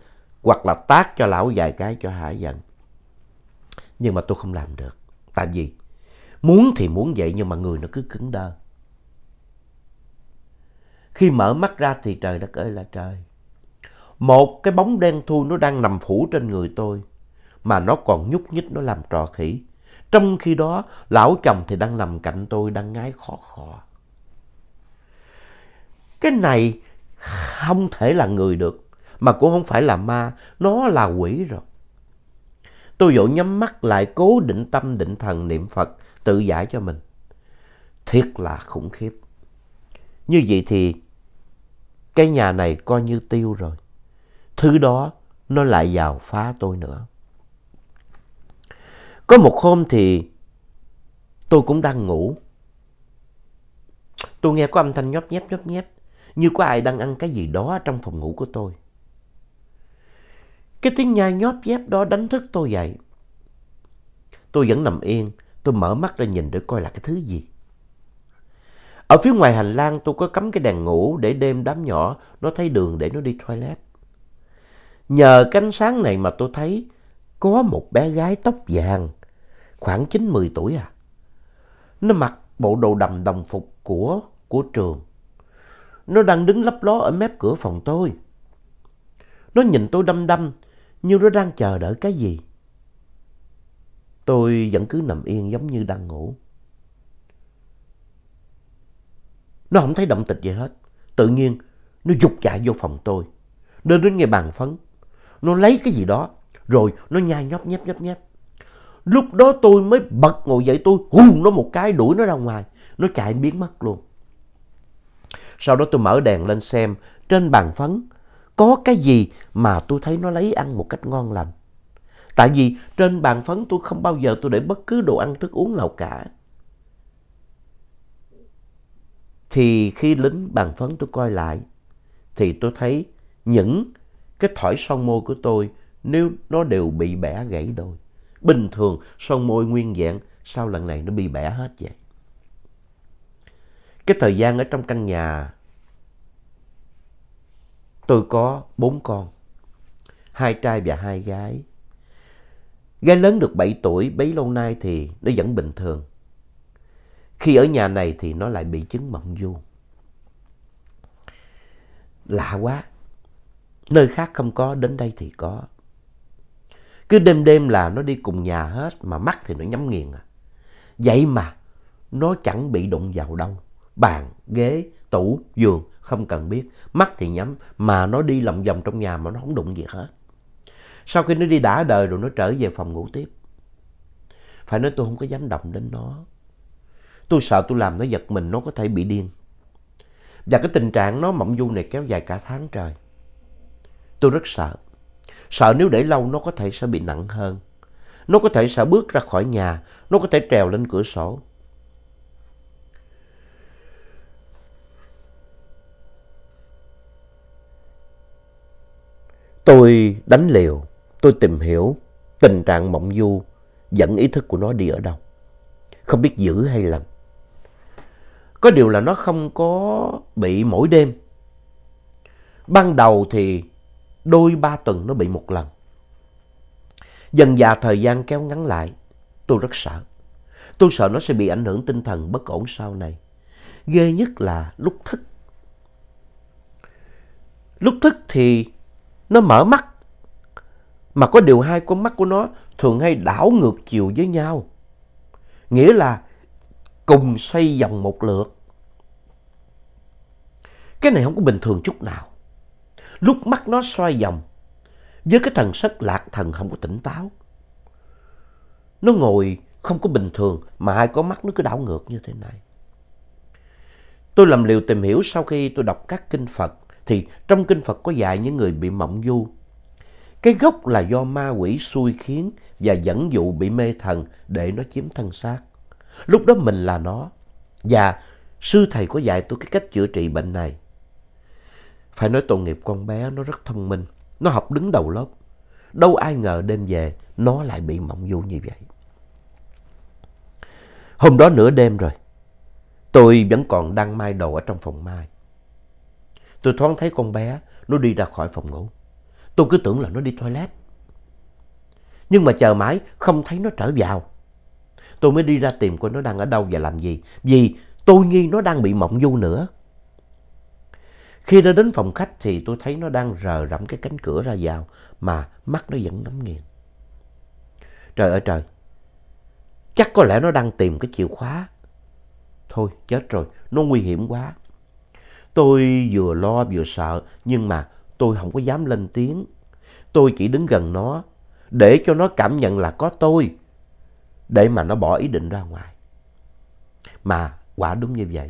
hoặc là tát cho lão vài cái cho hả giận. Nhưng mà tôi không làm được. Tại vì muốn thì muốn vậy nhưng mà người nó cứ cứng đơ. Khi mở mắt ra thì trời đất ơi là trời. Một cái bóng đen thui nó đang nằm phủ trên người tôi. Mà nó còn nhúc nhích nó làm trò khỉ. Trong khi đó lão chồng thì đang nằm cạnh tôi đang ngái khó khò. Cái này không thể là người được mà cũng không phải là ma nó là quỷ rồi tôi dỗ nhắm mắt lại cố định tâm định thần niệm phật tự giải cho mình thiệt là khủng khiếp như vậy thì cái nhà này coi như tiêu rồi thứ đó nó lại vào phá tôi nữa có một hôm thì tôi cũng đang ngủ tôi nghe có âm thanh nhóp nhép nhóp nhép như có ai đang ăn cái gì đó trong phòng ngủ của tôi. Cái tiếng nhai nhóp dép đó đánh thức tôi dậy. Tôi vẫn nằm yên, tôi mở mắt ra nhìn để coi là cái thứ gì. Ở phía ngoài hành lang tôi có cắm cái đèn ngủ để đêm đám nhỏ nó thấy đường để nó đi toilet. Nhờ cái ánh sáng này mà tôi thấy có một bé gái tóc vàng, khoảng 9-10 tuổi à. Nó mặc bộ đồ đầm đồng phục của, của trường nó đang đứng lấp ló ở mép cửa phòng tôi. Nó nhìn tôi đăm đăm, như nó đang chờ đợi cái gì. Tôi vẫn cứ nằm yên giống như đang ngủ. Nó không thấy động tịch gì hết. Tự nhiên, nó dục chạy vô phòng tôi. nó đến nghe bàn phấn. Nó lấy cái gì đó, rồi nó nhai nhóp nhép nhép nhép. Lúc đó tôi mới bật ngồi dậy tôi hùng nó một cái đuổi nó ra ngoài. Nó chạy biến mất luôn. Sau đó tôi mở đèn lên xem, trên bàn phấn có cái gì mà tôi thấy nó lấy ăn một cách ngon lành. Tại vì trên bàn phấn tôi không bao giờ tôi để bất cứ đồ ăn thức uống nào cả. Thì khi lính bàn phấn tôi coi lại, thì tôi thấy những cái thỏi son môi của tôi nếu nó đều bị bẻ gãy đôi. Bình thường son môi nguyên dạng, sau lần này nó bị bẻ hết vậy? Cái thời gian ở trong căn nhà Tôi có bốn con, hai trai và hai gái. Gái lớn được 7 tuổi, bấy lâu nay thì nó vẫn bình thường. Khi ở nhà này thì nó lại bị chứng mộng du. Lạ quá, nơi khác không có, đến đây thì có. Cứ đêm đêm là nó đi cùng nhà hết, mà mắt thì nó nhắm nghiền à. Vậy mà, nó chẳng bị đụng vào đâu. Bàn, ghế, tủ, giường, không cần biết, mắt thì nhắm mà nó đi lòng vòng trong nhà mà nó không đụng gì hết. Sau khi nó đi đã đời rồi nó trở về phòng ngủ tiếp. Phải nói tôi không có dám động đến nó. Tôi sợ tôi làm nó giật mình nó có thể bị điên. Và cái tình trạng nó mộng du này kéo dài cả tháng trời. Tôi rất sợ. Sợ nếu để lâu nó có thể sẽ bị nặng hơn. Nó có thể sẽ bước ra khỏi nhà, nó có thể trèo lên cửa sổ, Tôi đánh liều, tôi tìm hiểu tình trạng mộng du dẫn ý thức của nó đi ở đâu. Không biết giữ hay lành. Có điều là nó không có bị mỗi đêm. Ban đầu thì đôi ba tuần nó bị một lần. Dần dà thời gian kéo ngắn lại, tôi rất sợ. Tôi sợ nó sẽ bị ảnh hưởng tinh thần bất ổn sau này. Ghê nhất là lúc thức. Lúc thức thì nó mở mắt. Mà có điều hai con mắt của nó thường hay đảo ngược chiều với nhau. Nghĩa là cùng xoay vòng một lượt. Cái này không có bình thường chút nào. Lúc mắt nó xoay vòng, với cái thần sắc lạc thần không có tỉnh táo. Nó ngồi không có bình thường mà hai con mắt nó cứ đảo ngược như thế này. Tôi làm liều tìm hiểu sau khi tôi đọc các kinh Phật thì trong kinh Phật có dạy những người bị mộng du. Cái gốc là do ma quỷ xui khiến và dẫn dụ bị mê thần để nó chiếm thân xác. Lúc đó mình là nó. Và sư thầy có dạy tôi cái cách chữa trị bệnh này. Phải nói tội nghiệp con bé nó rất thông minh. Nó học đứng đầu lớp. Đâu ai ngờ đêm về nó lại bị mộng du như vậy. Hôm đó nửa đêm rồi. Tôi vẫn còn đang mai đồ ở trong phòng mai. Tôi thoáng thấy con bé, nó đi ra khỏi phòng ngủ. Tôi cứ tưởng là nó đi toilet. Nhưng mà chờ mãi, không thấy nó trở vào. Tôi mới đi ra tìm coi nó đang ở đâu và làm gì. Vì tôi nghi nó đang bị mộng du nữa. Khi ra đến phòng khách thì tôi thấy nó đang rờ rẫm cái cánh cửa ra vào mà mắt nó vẫn ngắm nghiền. Trời ơi trời, chắc có lẽ nó đang tìm cái chìa khóa. Thôi chết rồi, nó nguy hiểm quá. Tôi vừa lo vừa sợ, nhưng mà tôi không có dám lên tiếng. Tôi chỉ đứng gần nó, để cho nó cảm nhận là có tôi, để mà nó bỏ ý định ra ngoài. Mà quả đúng như vậy.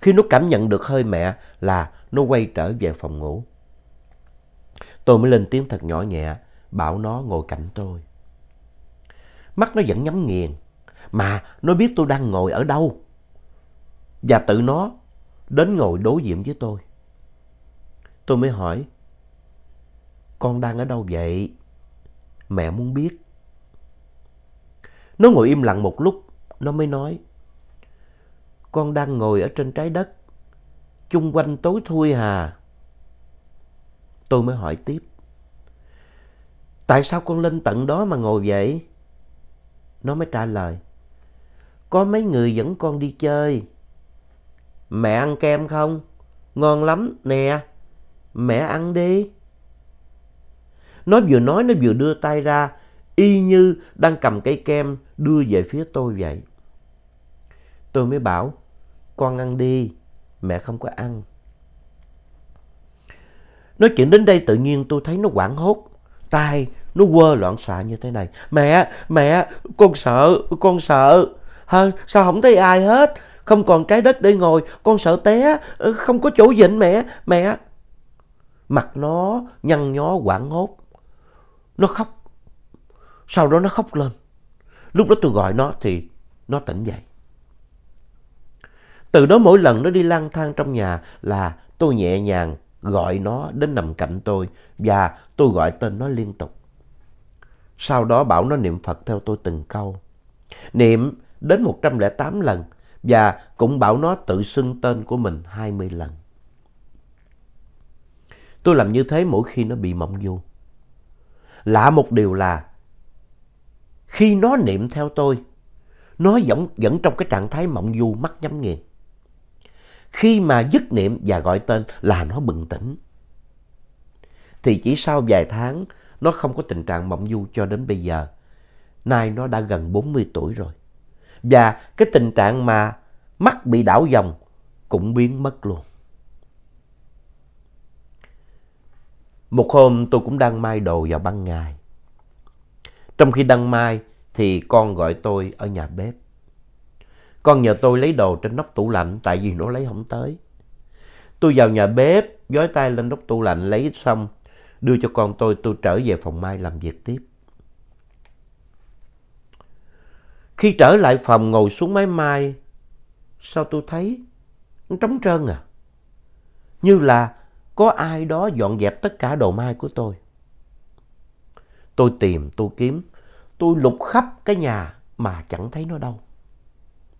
Khi nó cảm nhận được hơi mẹ là nó quay trở về phòng ngủ. Tôi mới lên tiếng thật nhỏ nhẹ, bảo nó ngồi cạnh tôi. Mắt nó vẫn nhắm nghiền, mà nó biết tôi đang ngồi ở đâu. Và tự nó đến ngồi đối diện với tôi. Tôi mới hỏi, con đang ở đâu vậy? Mẹ muốn biết. Nó ngồi im lặng một lúc, nó mới nói, con đang ngồi ở trên trái đất, chung quanh tối thui hà. Tôi mới hỏi tiếp, tại sao con lên tận đó mà ngồi vậy? Nó mới trả lời, có mấy người dẫn con đi chơi Mẹ ăn kem không? Ngon lắm nè. Mẹ ăn đi. Nó vừa nói nó vừa đưa tay ra y như đang cầm cây kem đưa về phía tôi vậy. Tôi mới bảo, con ăn đi, mẹ không có ăn. Nói chuyện đến đây tự nhiên tôi thấy nó quảng hốt, tay nó quơ loạn xạ như thế này. Mẹ, mẹ, con sợ, con sợ, Hả? sao không thấy ai hết, không còn trái đất để ngồi, con sợ té, ừ, không có chỗ dịnh mẹ, mẹ. Mặt nó nhăn nhó quảng hốt. Nó khóc. Sau đó nó khóc lên. Lúc đó tôi gọi nó thì nó tỉnh dậy. Từ đó mỗi lần nó đi lang thang trong nhà là tôi nhẹ nhàng gọi nó đến nằm cạnh tôi và tôi gọi tên nó liên tục. Sau đó bảo nó niệm Phật theo tôi từng câu. Niệm đến một trăm lẻ tám lần và cũng bảo nó tự xưng tên của mình 20 lần. Tôi làm như thế mỗi khi nó bị mộng du. Lạ một điều là khi nó niệm theo tôi, nó vẫn, vẫn trong cái trạng thái mộng du mắt nhắm nghiền. Khi mà dứt niệm và gọi tên là nó bừng tỉnh. Thì chỉ sau vài tháng, nó không có tình trạng mộng du cho đến bây giờ. Nay nó đã gần 40 tuổi rồi và cái tình trạng mà mắt bị đảo vòng cũng biến mất luôn. Một hôm tôi cũng đang mai đồ vào ban ngày. Trong khi đang mai thì con gọi tôi ở nhà bếp. Con nhờ tôi lấy đồ trên nóc tủ lạnh tại vì nó lấy không tới. Tôi vào nhà bếp, dối tay lên nóc tủ lạnh lấy xong, đưa cho con tôi tôi trở về phòng mai làm việc tiếp. Khi trở lại phòng ngồi xuống máy mai, sao tôi thấy trống trơn à? Như là có ai đó dọn dẹp tất cả đồ mai của tôi. Tôi tìm, tôi kiếm, tôi lục khắp cái nhà mà chẳng thấy nó đâu.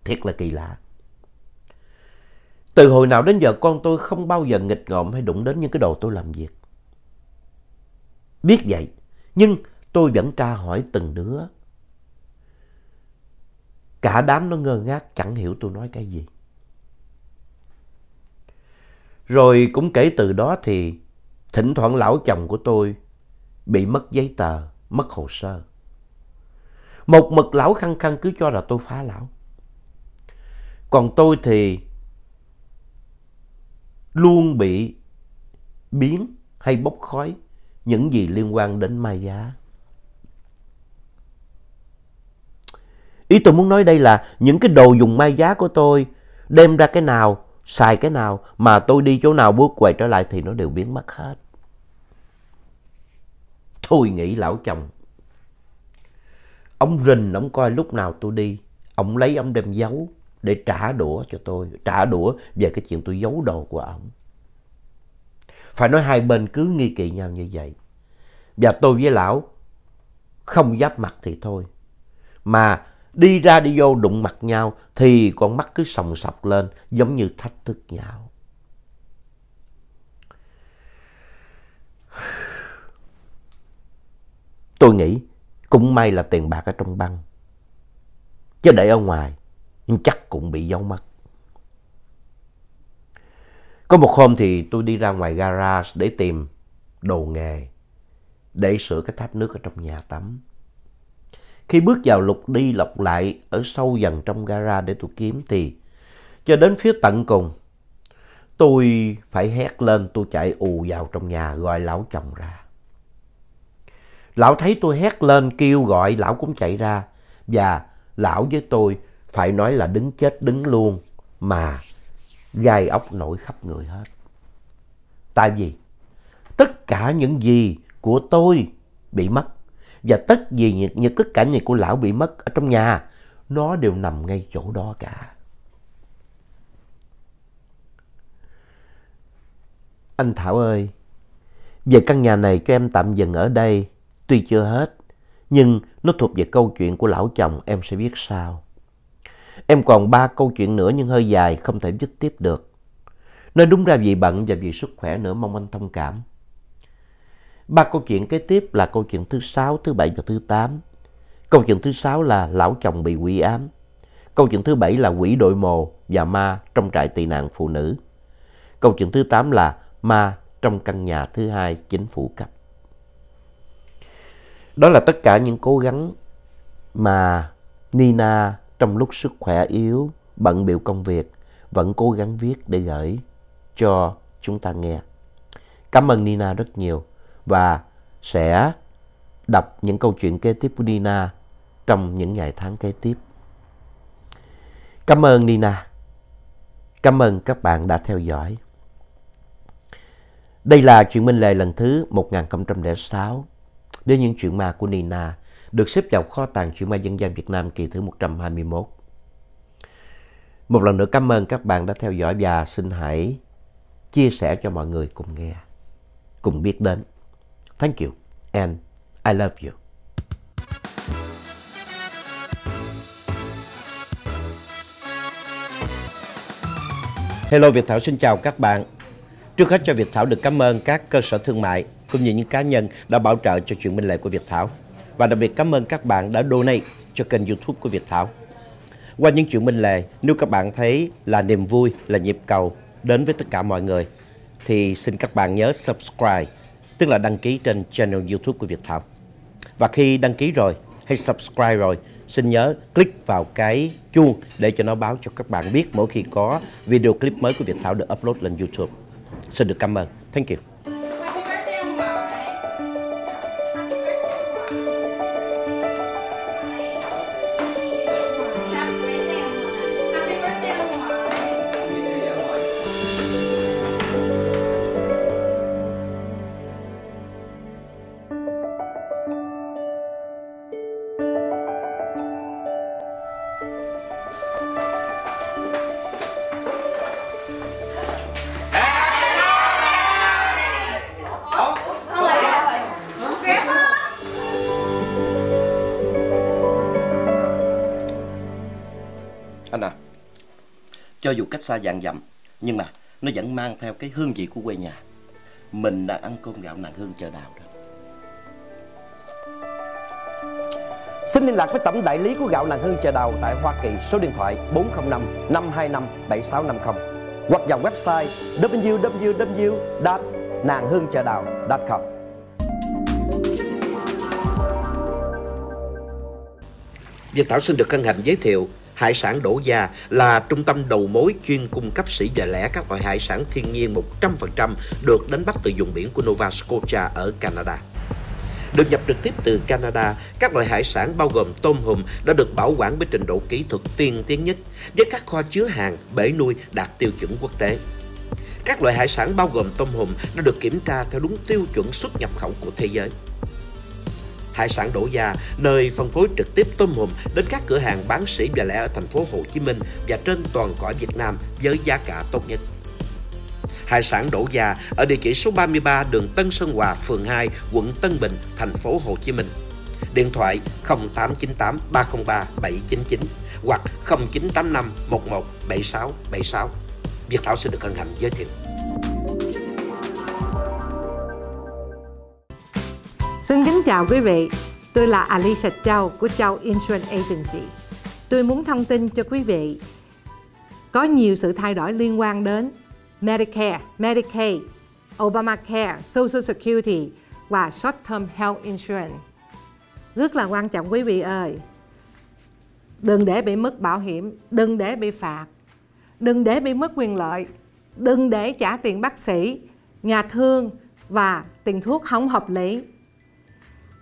Thiệt là kỳ lạ. Từ hồi nào đến giờ con tôi không bao giờ nghịch ngợm hay đụng đến những cái đồ tôi làm việc. Biết vậy, nhưng tôi vẫn tra hỏi từng đứa Cả đám nó ngơ ngác chẳng hiểu tôi nói cái gì. Rồi cũng kể từ đó thì thỉnh thoảng lão chồng của tôi bị mất giấy tờ, mất hồ sơ. Một mực lão khăng khăng cứ cho là tôi phá lão. Còn tôi thì luôn bị biến hay bốc khói những gì liên quan đến ma giá. Ý tôi muốn nói đây là những cái đồ dùng mai giá của tôi đem ra cái nào, xài cái nào mà tôi đi chỗ nào bước quay trở lại thì nó đều biến mất hết. Thôi nghĩ lão chồng. Ông rình, ông coi lúc nào tôi đi. Ông lấy, ông đem giấu để trả đũa cho tôi. Trả đũa về cái chuyện tôi giấu đồ của ông. Phải nói hai bên cứ nghi kỳ nhau như vậy. Và tôi với lão không giáp mặt thì thôi. Mà Đi ra đi vô đụng mặt nhau thì con mắt cứ sòng sọc lên giống như thách thức nhau. Tôi nghĩ cũng may là tiền bạc ở trong băng. Chứ để ở ngoài chắc cũng bị giấu mất. Có một hôm thì tôi đi ra ngoài garage để tìm đồ nghề để sửa cái tháp nước ở trong nhà tắm. Khi bước vào lục đi lọc lại ở sâu dần trong gara để tôi kiếm thì cho đến phía tận cùng tôi phải hét lên tôi chạy ù vào trong nhà gọi lão chồng ra. Lão thấy tôi hét lên kêu gọi lão cũng chạy ra và lão với tôi phải nói là đứng chết đứng luôn mà gai ốc nổi khắp người hết. Tại vì tất cả những gì của tôi bị mất và tất vì những, tất cả những của lão bị mất ở trong nhà nó đều nằm ngay chỗ đó cả. Anh Thảo ơi, về căn nhà này cho em tạm dừng ở đây, tuy chưa hết, nhưng nó thuộc về câu chuyện của lão chồng em sẽ biết sao. Em còn ba câu chuyện nữa nhưng hơi dài, không thể dứt tiếp được. Nói đúng ra vì bận và vì sức khỏe nữa mong anh thông cảm. Ba câu chuyện kế tiếp là câu chuyện thứ sáu, thứ bảy và thứ tám. Câu chuyện thứ sáu là lão chồng bị quỷ ám. Câu chuyện thứ bảy là quỷ đội mồ và ma trong trại tị nạn phụ nữ. Câu chuyện thứ tám là ma trong căn nhà thứ hai chính phủ cấp. Đó là tất cả những cố gắng mà Nina trong lúc sức khỏe yếu, bận biểu công việc, vẫn cố gắng viết để gửi cho chúng ta nghe. Cảm ơn Nina rất nhiều và sẽ đọc những câu chuyện kế tiếp của Nina trong những ngày tháng kế tiếp. Cảm ơn Nina. Cảm ơn các bạn đã theo dõi. Đây là chuyện Minh Lệ lần thứ 1006 đưa những chuyện ma của Nina được xếp vào kho tàng chuyện ma dân gian Việt Nam kỳ thứ 121. Một lần nữa cảm ơn các bạn đã theo dõi và xin hãy chia sẻ cho mọi người cùng nghe, cùng biết đến. Thank you and I love you. Hello Việt Thảo xin chào các bạn. Trước hết cho Việt Thảo được cảm ơn các cơ sở thương mại cũng như những cá nhân đã bảo trợ cho chuyện minh lệ của Việt Thảo. Và đặc biệt cảm ơn các bạn đã donate cho kênh youtube của Việt Thảo. Qua những chuyện minh lệ, nếu các bạn thấy là niềm vui, là nhịp cầu đến với tất cả mọi người, thì xin các bạn nhớ subscribe tức là đăng ký trên channel YouTube của Việt Thảo. Và khi đăng ký rồi hay subscribe rồi, xin nhớ click vào cái chuông để cho nó báo cho các bạn biết mỗi khi có video clip mới của Việt Thảo được upload lên YouTube. Xin được cảm ơn. Thank you. Cho dù cách xa vạn dặm Nhưng mà nó vẫn mang theo cái hương vị của quê nhà Mình đã ăn cơm gạo nàng hương chờ đào đó Xin liên lạc với tổng đại lý của gạo nàng hương chờ đào tại Hoa Kỳ số điện thoại bốn không năm năm năm hai bảy sáu năm không hoặc vào website www.nanghương.com nàng hương Dân Thảo xin được cân hạnh giới thiệu Hải sản đổ Gia là trung tâm đầu mối chuyên cung cấp sỉ và lẻ các loại hải sản thiên nhiên 100% được đánh bắt từ vùng biển của Nova Scotia ở Canada. Được nhập trực tiếp từ Canada, các loại hải sản bao gồm tôm hùm đã được bảo quản với trình độ kỹ thuật tiên tiến nhất với các kho chứa hàng, bể nuôi đạt tiêu chuẩn quốc tế. Các loại hải sản bao gồm tôm hùm đã được kiểm tra theo đúng tiêu chuẩn xuất nhập khẩu của thế giới hải sản đổ già, nơi phân phối trực tiếp tôm hùm đến các cửa hàng bán sỉ và lẻ ở thành phố Hồ Chí Minh và trên toàn cõi Việt Nam với giá cả tốt nhất hải sản đổ già ở địa chỉ số 33 đường Tân Sơn Hòa, phường 2, quận Tân Bình, thành phố Hồ Chí Minh. Điện thoại 0898 303 799 hoặc 0985 11 76 76. Việt Thảo xin được hân hạnh giới thiệu. chào quý vị, tôi là Alicia Châu của Châu Insurance Agency. Tôi muốn thông tin cho quý vị có nhiều sự thay đổi liên quan đến Medicare, Medicaid, Obamacare, Social Security và Short Term Health Insurance. Rất là quan trọng quý vị ơi. Đừng để bị mất bảo hiểm, đừng để bị phạt, đừng để bị mất quyền lợi, đừng để trả tiền bác sĩ, nhà thương và tiền thuốc không hợp lý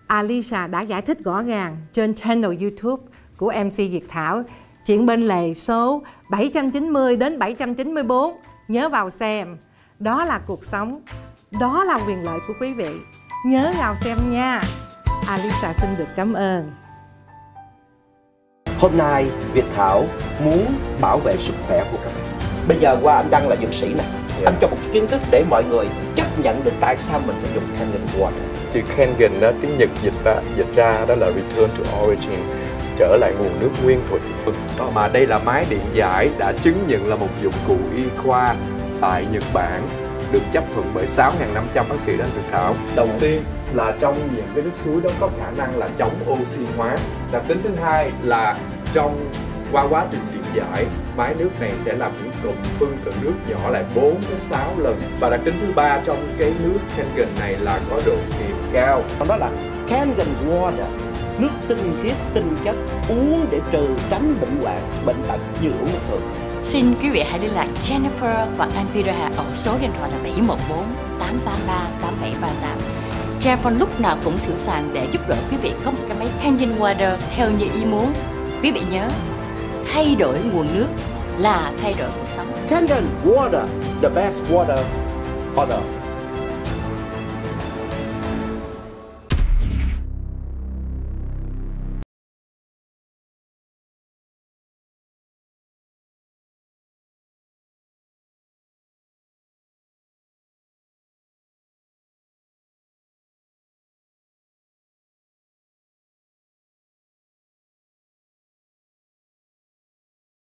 Alicia đã giải thích rõ ràng trên channel YouTube của MC Việt Thảo chuyện bên lề số 790 đến 794 nhớ vào xem đó là cuộc sống đó là quyền lợi của quý vị nhớ vào xem nha Alisa xin được cảm ơn hôm nay Việt Thảo muốn bảo vệ sức khỏe của các bạn bây giờ qua anh đăng là dược sĩ này dạ. anh cho một kiến thức để mọi người chấp nhận được tại sao mình phải dùng thanh linh quạt chữ Kangen đó tiếng Nhật dịch ra, dịch ra đó là return to origin trở lại nguồn nước nguyên thủy ờ, mà đây là máy điện giải đã chứng nhận là một dụng cụ y khoa tại Nhật Bản được chấp thuận bởi 6.500 bác sĩ đang thực thảo. Đầu tiên là trong những cái nước suối đó có khả năng là chống oxy hóa. Đặc tính thứ hai là trong qua quá trình điện giải, máy nước này sẽ làm trụng phân tử nước nhỏ lại 4 tới 6 lần và đặc tính thứ ba trong cái nước Kangen này là có độ kiềm cao đó là Kangen water nước tinh khiết tinh chất uống để trừ tránh bệnh hoạn bệnh tật như uống nước thường Xin quý vị hãy liên lạc Jennifer và anh Peter ở số điện thoại là 714 833 8738. Jennifer lúc nào cũng sẵn sàng để giúp đỡ quý vị có một cái máy Canyon Water theo như ý muốn. Quý vị nhớ, thay đổi nguồn nước là thay đổi cuộc sống. Tendon water, the best water on earth.